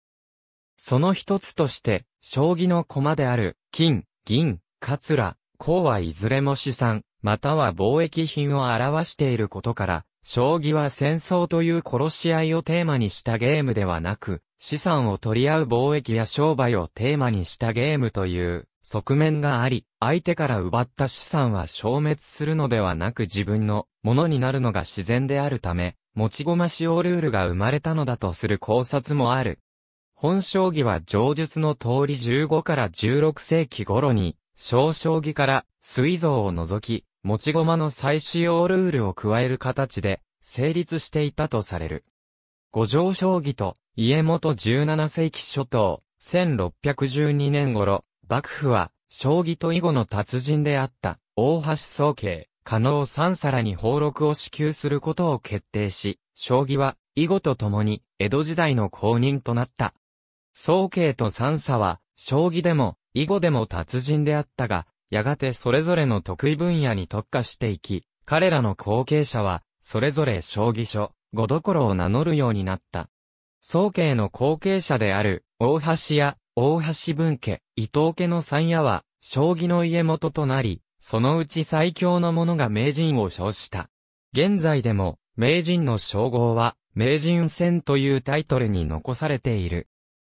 その一つとして、将棋の駒である、金、銀、カツラ、コはいずれも資産、または貿易品を表していることから、将棋は戦争という殺し合いをテーマにしたゲームではなく、資産を取り合う貿易や商売をテーマにしたゲームという側面があり、相手から奪った資産は消滅するのではなく自分のものになるのが自然であるため、持ち駒使用ルールが生まれたのだとする考察もある。本将棋は上述の通り15から16世紀頃に、小将棋から水蔵を除き、持ち駒の再使用ルールを加える形で、成立していたとされる。五条将棋と、家元17世紀初頭、1612年頃、幕府は、将棋と囲碁の達人であった、大橋宗慶、可能三皿に宝禄を支給することを決定し、将棋は、囲碁と共に、江戸時代の公認となった。宗慶と三佐は、将棋でも、囲碁でも達人であったが、やがてそれぞれの得意分野に特化していき、彼らの後継者は、それぞれ将棋書、五どころを名乗るようになった。宗慶の後継者である、大橋や、大橋文家、伊藤家の三夜は、将棋の家元となり、そのうち最強の者が名人を称した。現在でも、名人の称号は、名人戦というタイトルに残されている。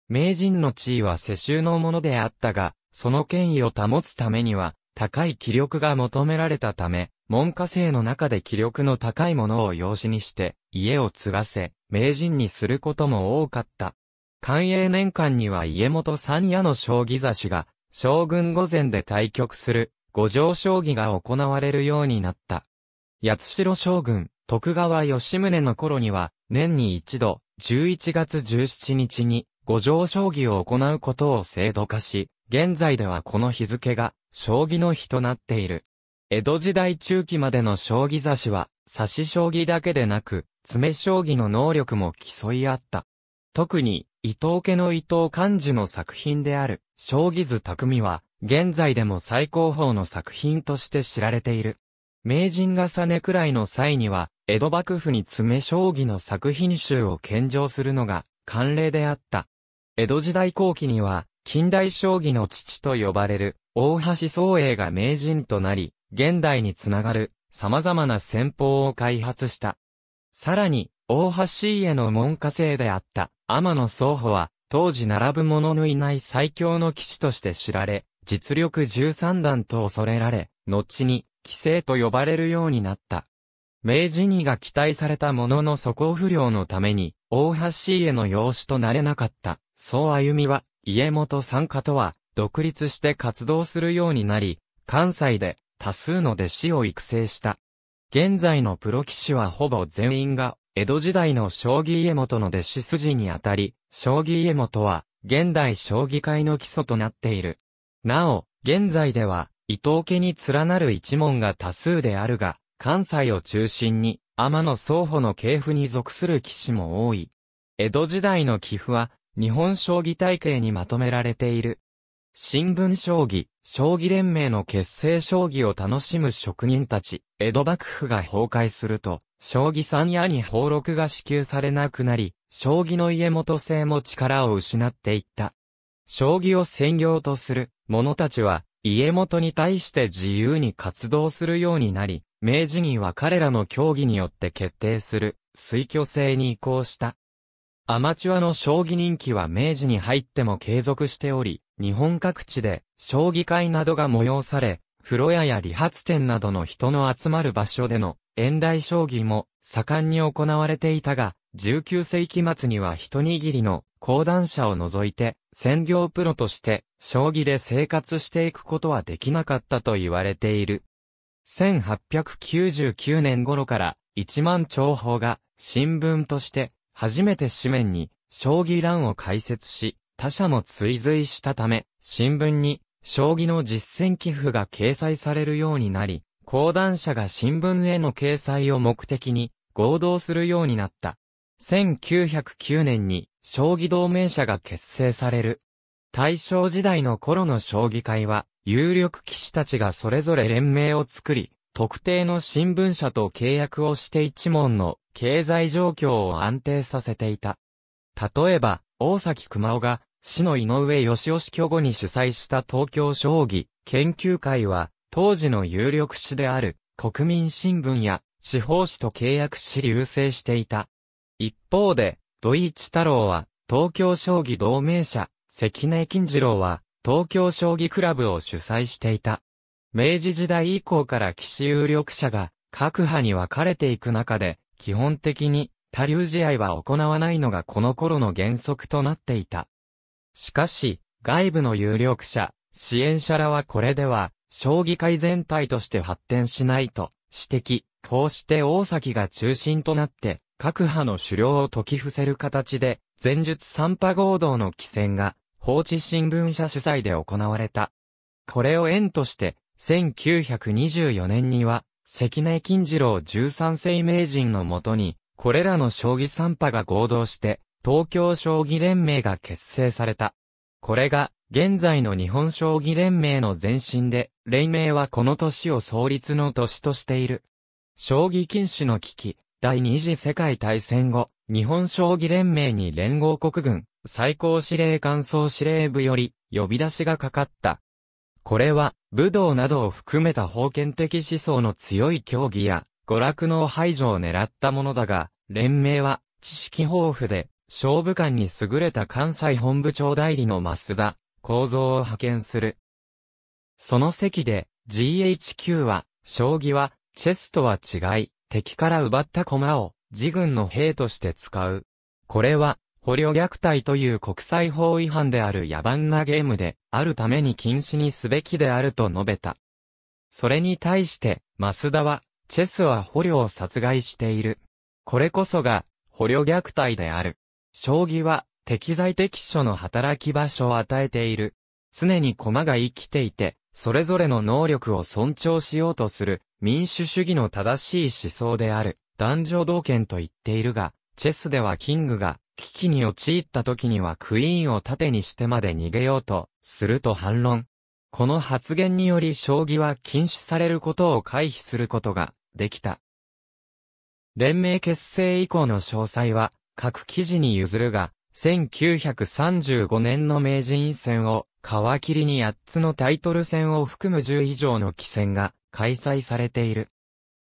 名人の地位は世襲のものであったが、その権威を保つためには、高い気力が求められたため、門下生の中で気力の高いものを養子にして、家を継がせ、名人にすることも多かった。官営年間には家元三夜の将棋座主が、将軍御前で対局する五条将棋が行われるようになった。八代将軍、徳川吉宗の頃には、年に一度、11月17日に、五条将棋を行うことを制度化し、現在ではこの日付が、将棋の日となっている。江戸時代中期までの将棋差しは、指し将棋だけでなく、詰将棋の能力も競い合った。特に、伊藤家の伊藤漢寿の作品である、将棋図匠は、現在でも最高峰の作品として知られている。名人がさねくらいの際には、江戸幕府に詰将棋の作品集を献上するのが慣例であった。江戸時代後期には、近代将棋の父と呼ばれる大橋宗英が名人となり、現代につながる様々な戦法を開発した。さらに、大橋家の門下生であった天野宗保は、当時並ぶ者のいない最強の騎士として知られ、実力13段と恐れられ、後に、規制と呼ばれるようになった。明治にが期待されたものの素行不良のために、大橋家への養子となれなかった。そう歩みは、家元参加とは、独立して活動するようになり、関西で、多数の弟子を育成した。現在のプロ棋士はほぼ全員が、江戸時代の将棋家元の弟子筋にあたり、将棋家元は、現代将棋界の基礎となっている。なお、現在では、伊藤家に連なる一門が多数であるが、関西を中心に、天野双方の系譜に属する騎士も多い。江戸時代の寄付は、日本将棋体系にまとめられている。新聞将棋、将棋連盟の結成将棋を楽しむ職人たち、江戸幕府が崩壊すると、将棋三夜に俸禄が支給されなくなり、将棋の家元制も力を失っていった。将棋を専業とする者たちは、家元に対して自由に活動するようになり、明治には彼らの競技によって決定する、推挙制に移行した。アマチュアの将棋人気は明治に入っても継続しており、日本各地で将棋会などが催され、風呂屋や理髪店などの人の集まる場所での遠大将棋も盛んに行われていたが、19世紀末には一握りの講談社を除いて、専業プロとして、将棋で生活していくことはできなかったと言われている。1899年頃から、1万長法が、新聞として、初めて紙面に、将棋欄を開設し、他社も追随したため、新聞に、将棋の実践寄付が掲載されるようになり、講談社が新聞への掲載を目的に、合同するようになった。1909年に将棋同盟者が結成される。大正時代の頃の将棋会は、有力騎士たちがそれぞれ連盟を作り、特定の新聞社と契約をして一門の経済状況を安定させていた。例えば、大崎熊尾が、市の井上義雄死後に主催した東京将棋研究会は、当時の有力紙である国民新聞や地方紙と契約し流星していた。一方で、土井一太郎は、東京将棋同盟者、関根金次郎は、東京将棋クラブを主催していた。明治時代以降から騎士有力者が、各派に分かれていく中で、基本的に、他流試合は行わないのがこの頃の原則となっていた。しかし、外部の有力者、支援者らはこれでは、将棋界全体として発展しないと指摘。こうして大崎が中心となって、各派の狩猟を解き伏せる形で、前述三波合同の起戦が、放置新聞社主催で行われた。これを縁として、1924年には、関根金次郎13世名人のもとに、これらの将棋三派が合同して、東京将棋連盟が結成された。これが、現在の日本将棋連盟の前身で、連盟はこの年を創立の年としている。将棋禁止の危機、第二次世界大戦後、日本将棋連盟に連合国軍、最高司令官総司令部より、呼び出しがかかった。これは、武道などを含めた封建的思想の強い競技や、娯楽の排除を狙ったものだが、連盟は、知識豊富で、勝負官に優れた関西本部長代理の増田、構造を派遣する。その席で、GHQ は、将棋は、チェスとは違い、敵から奪った駒を自軍の兵として使う。これは、捕虜虐待という国際法違反である野蛮なゲームで、あるために禁止にすべきであると述べた。それに対して、マスダは、チェスは捕虜を殺害している。これこそが、捕虜虐待である。将棋は、適材適所の働き場所を与えている。常に駒が生きていて、それぞれの能力を尊重しようとする、民主主義の正しい思想である、男女同権と言っているが、チェスではキングが危機に陥った時にはクイーンを盾にしてまで逃げようと、すると反論。この発言により将棋は禁止されることを回避することができた。連盟結成以降の詳細は各記事に譲るが、1935年の名人戦を皮切りに8つのタイトル戦を含む10以上の棋戦が開催されている。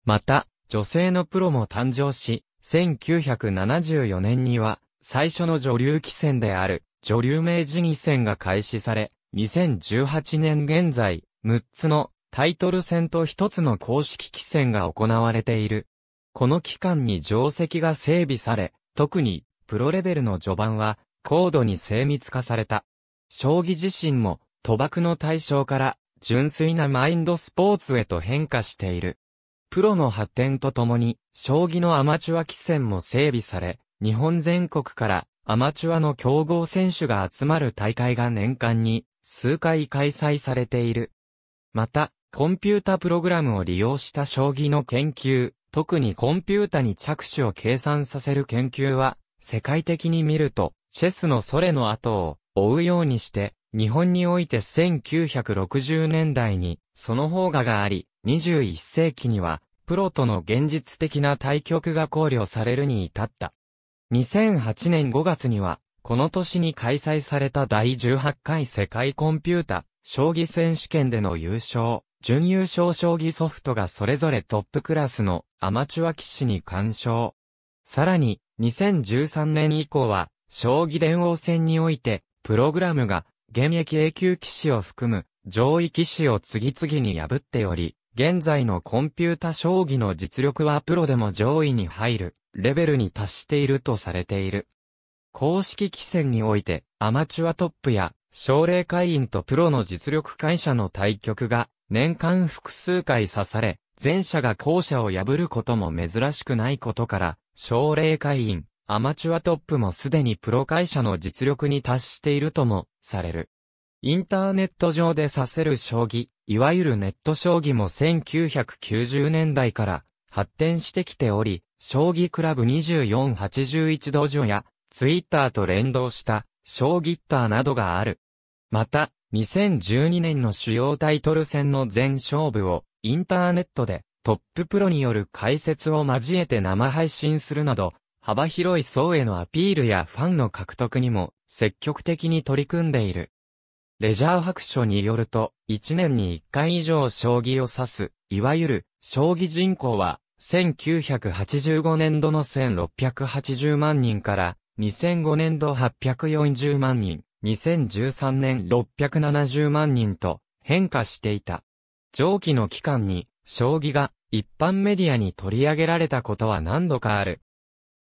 また、女性のプロも誕生し、1974年には、最初の女流棋戦である、女流名人棋戦が開始され、2018年現在、6つのタイトル戦と1つの公式棋戦が行われている。この期間に定石が整備され、特に、プロレベルの序盤は、高度に精密化された。将棋自身も、賭博の対象から純粋なマインドスポーツへと変化している。プロの発展とともに、将棋のアマチュア棋戦も整備され、日本全国からアマチュアの競合選手が集まる大会が年間に数回開催されている。また、コンピュータプログラムを利用した将棋の研究、特にコンピュータに着手を計算させる研究は、世界的に見ると、チェスのソレの後を追うようにして、日本において1960年代にその方ががあり、21世紀にはプロとの現実的な対局が考慮されるに至った。2008年5月には、この年に開催された第18回世界コンピュータ、将棋選手権での優勝、準優勝将棋ソフトがそれぞれトップクラスのアマチュア棋士に干渉。さらに、2013年以降は、将棋電王戦において、プログラムが現役 A 級騎士を含む上位騎士を次々に破っており、現在のコンピュータ将棋の実力はプロでも上位に入るレベルに達しているとされている。公式棋戦においてアマチュアトップや奨励会員とプロの実力会社の対局が年間複数回刺され、前者が後者を破ることも珍しくないことから、奨励会員、アマチュアトップもすでにプロ会社の実力に達しているとも、される。インターネット上で指せる将棋、いわゆるネット将棋も1990年代から発展してきており、将棋クラブ2481道場や、ツイッターと連動した将棋ッターなどがある。また、2012年の主要タイトル戦の全勝負をインターネットでトッププロによる解説を交えて生配信するなど、幅広い層へのアピールやファンの獲得にも積極的に取り組んでいる。レジャー白書によると、1年に1回以上将棋を指す、いわゆる、将棋人口は、1985年度の1680万人から、2005年度840万人、2013年670万人と変化していた。上記の期間に、将棋が一般メディアに取り上げられたことは何度かある。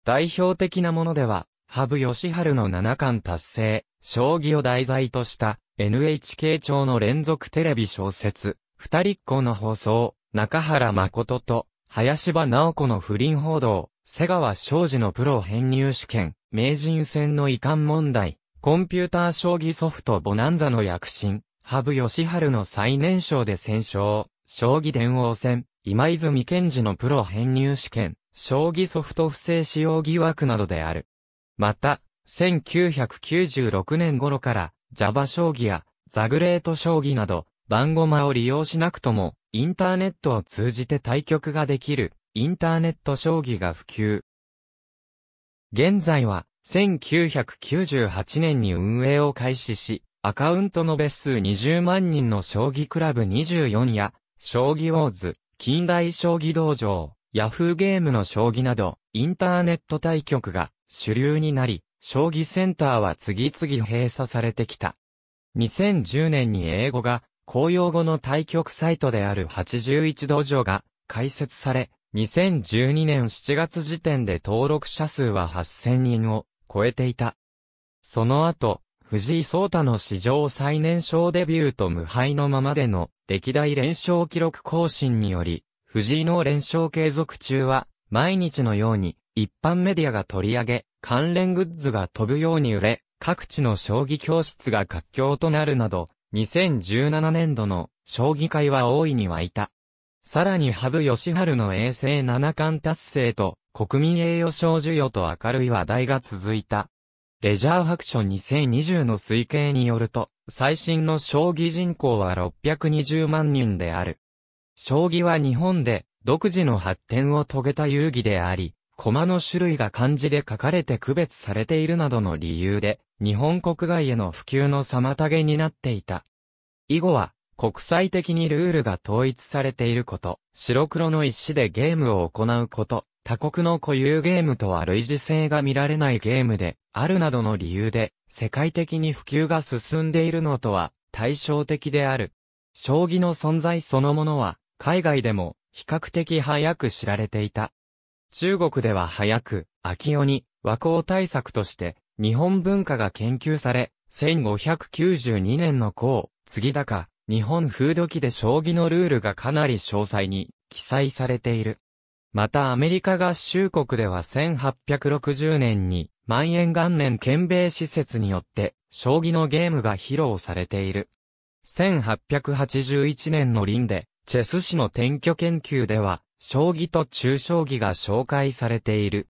代表的なものでは、羽生ハルの七冠達成、将棋を題材とした NHK 調の連続テレビ小説、二人っ子の放送、中原誠と林場直子の不倫報道、瀬川昌司のプロ編入試験、名人戦の遺憾問題、コンピューター将棋ソフトボナンザの躍進、羽生ハルの最年少で戦勝、将棋伝王戦、今泉健二のプロ編入試験、将棋ソフト不正使用疑惑などである。また、1996年頃からジャバ将棋やザグレート将棋など番駒を利用しなくともインターネットを通じて対局ができるインターネット将棋が普及。現在は1998年に運営を開始し、アカウントの別数20万人の将棋クラブ24や、将棋ウォーズ、近代将棋道場、ヤフーゲームの将棋など、インターネット対局が主流になり、将棋センターは次々閉鎖されてきた。2010年に英語が公用語の対局サイトである81道場が開設され、2012年7月時点で登録者数は8000人を超えていた。その後、藤井聡太の史上最年少デビューと無敗のままでの歴代連勝記録更新により、藤井の連勝継続中は、毎日のように、一般メディアが取り上げ、関連グッズが飛ぶように売れ、各地の将棋教室が活況となるなど、2017年度の将棋界は大いに湧いた。さらに羽生義治の衛星七冠達成と国民栄誉賞授与と明るい話題が続いた。レジャーファクション2020の推計によると、最新の将棋人口は620万人である。将棋は日本で独自の発展を遂げた遊戯であり、駒の種類が漢字で書かれて区別されているなどの理由で、日本国外への普及の妨げになっていた。以後は、国際的にルールが統一されていること、白黒の石でゲームを行うこと、他国の固有ゲームとは類似性が見られないゲームで、あるなどの理由で、世界的に普及が進んでいるのとは対照的である。将棋の存在そのものは、海外でも比較的早く知られていた。中国では早く、秋夜に和光対策として日本文化が研究され、1592年の甲次高、日本風土記で将棋のルールがかなり詳細に記載されている。またアメリカ合衆国では1860年に、万延元年県米施設によって、将棋のゲームが披露されている。1881年の林で、チェス史の転居研究では、将棋と中将棋が紹介されている。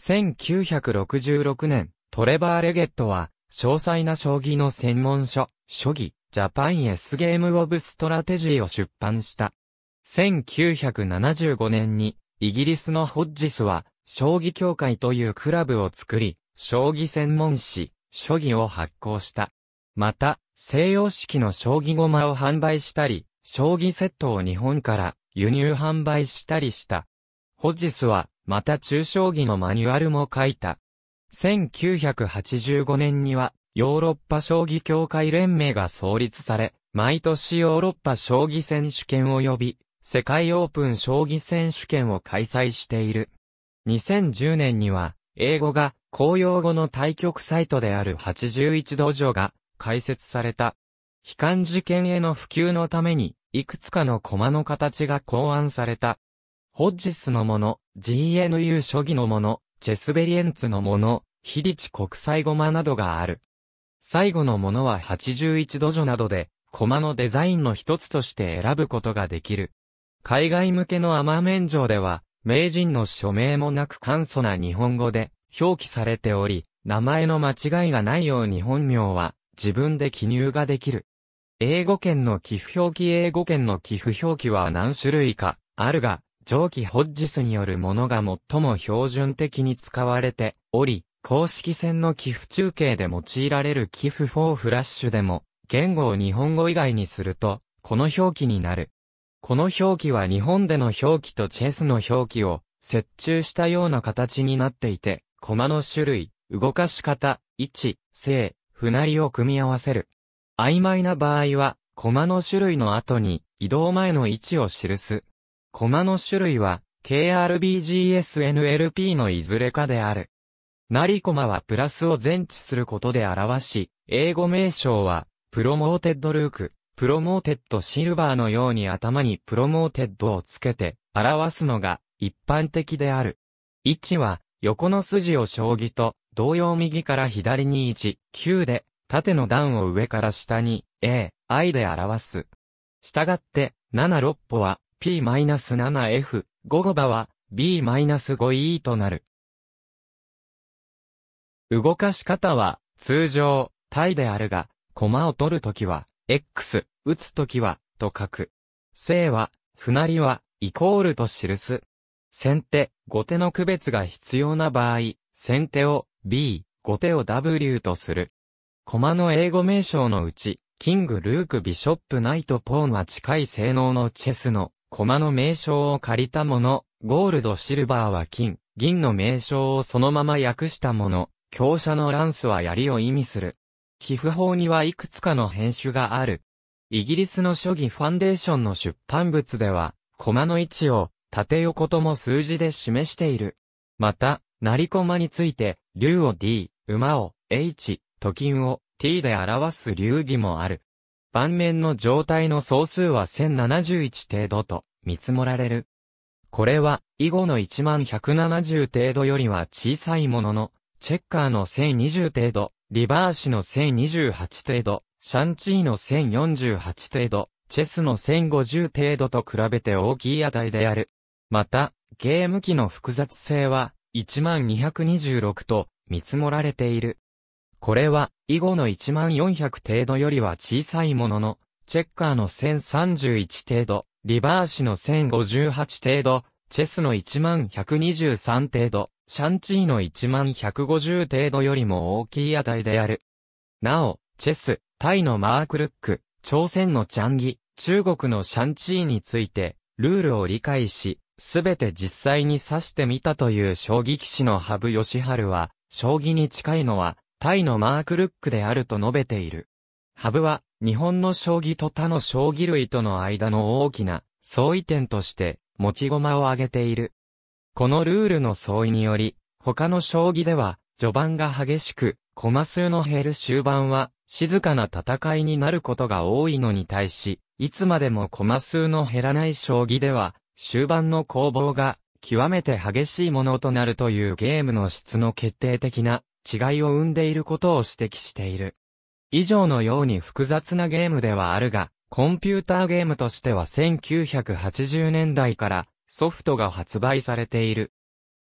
1966年、トレバー・レゲットは、詳細な将棋の専門書、書義、ジャパンエス・ゲームオブストラテジーを出版した。1975年に、イギリスのホッジスは、将棋協会というクラブを作り、将棋専門誌、書義を発行した。また、西洋式の将棋駒を販売したり、将棋セットを日本から輸入販売したりした。ホジスは、また中将棋のマニュアルも書いた。1985年には、ヨーロッパ将棋協会連盟が創立され、毎年ヨーロッパ将棋選手権及び、世界オープン将棋選手権を開催している。2010年には、英語が公用語の対局サイトである81道場が開設された。悲観事件への普及のために、いくつかのコマの形が考案された。ホッジスのもの、GNU 諸期のもの、チェスベリエンツのもの、ヒリチ国際ゴマなどがある。最後のものは81度序などで、コマのデザインの一つとして選ぶことができる。海外向けのアマン上では、名人の署名もなく簡素な日本語で表記されており、名前の間違いがないように本名は自分で記入ができる。英語圏の寄付表記英語圏の寄付表記は何種類か、あるが、上記ホッジスによるものが最も標準的に使われており、公式戦の寄付中継で用いられる寄付4フラッシュでも、言語を日本語以外にすると、この表記になる。この表記は日本での表記とチェスの表記を、折衷したような形になっていて、駒の種類、動かし方、位置、性、なりを組み合わせる。曖昧な場合は、コマの種類の後に移動前の位置を記す。コマの種類は、KRBGSNLP のいずれかである。なりコマはプラスを前置することで表し、英語名称は、プロモーテッドルーク、プロモーテッドシルバーのように頭にプロモーテッドをつけて、表すのが一般的である。位置は、横の筋を将棋と、同様右から左に1、9で、縦の段を上から下に A、I で表す。したがって、7、6歩は P-7F、5後場は B-5E となる。動かし方は、通常、タイであるが、コマを取るときは、X、打つときは、と書く。正は、なりは、イコールと記す。先手、後手の区別が必要な場合、先手を B、後手を W とする。駒の英語名称のうち、キング、ルーク、ビショップ、ナイト、ポーンは近い性能のチェスの、駒の名称を借りたもの、ゴールド、シルバーは金、銀の名称をそのまま訳したもの、強者のランスは槍を意味する。寄付法にはいくつかの編集がある。イギリスの初期ファンデーションの出版物では、駒の位置を、縦横とも数字で示している。また、成駒について、竜を D、馬を H、と金を t で表す流儀もある。盤面の状態の総数は1071程度と見積もられる。これは、以後の1170程度よりは小さいものの、チェッカーの1020程度、リバーシの1028程度、シャンチーの1048程度、チェスの1050程度と比べて大きい値である。また、ゲーム機の複雑性は、1226と見積もられている。これは、以後の1400程度よりは小さいものの、チェッカーの1031程度、リバーシの1058程度、チェスの1123程度、シャンチーの1150程度よりも大きい値である。なお、チェス、タイのマークルック、朝鮮のチャンギ、中国のシャンチーについて、ルールを理解し、すべて実際に指してみたという将棋騎士の羽生善治は、将棋に近いのは、タイのマークルックであると述べている。ハブは、日本の将棋と他の将棋類との間の大きな相違点として、持ち駒を挙げている。このルールの相違により、他の将棋では、序盤が激しく、駒数の減る終盤は、静かな戦いになることが多いのに対し、いつまでも駒数の減らない将棋では、終盤の攻防が、極めて激しいものとなるというゲームの質の決定的な違いを生んでいることを指摘している。以上のように複雑なゲームではあるが、コンピューターゲームとしては1980年代からソフトが発売されている。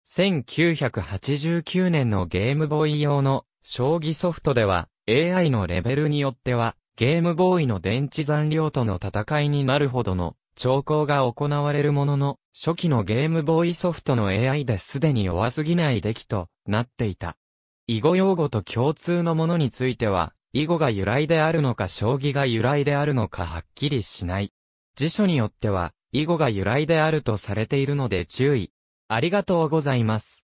1989年のゲームボーイ用の将棋ソフトでは AI のレベルによってはゲームボーイの電池残量との戦いになるほどの兆候が行われるものの初期のゲームボーイソフトの AI ですでに弱すぎない出来となっていた。囲碁用語と共通のものについては、囲碁が由来であるのか将棋が由来であるのかはっきりしない。辞書によっては、囲碁が由来であるとされているので注意。ありがとうございます。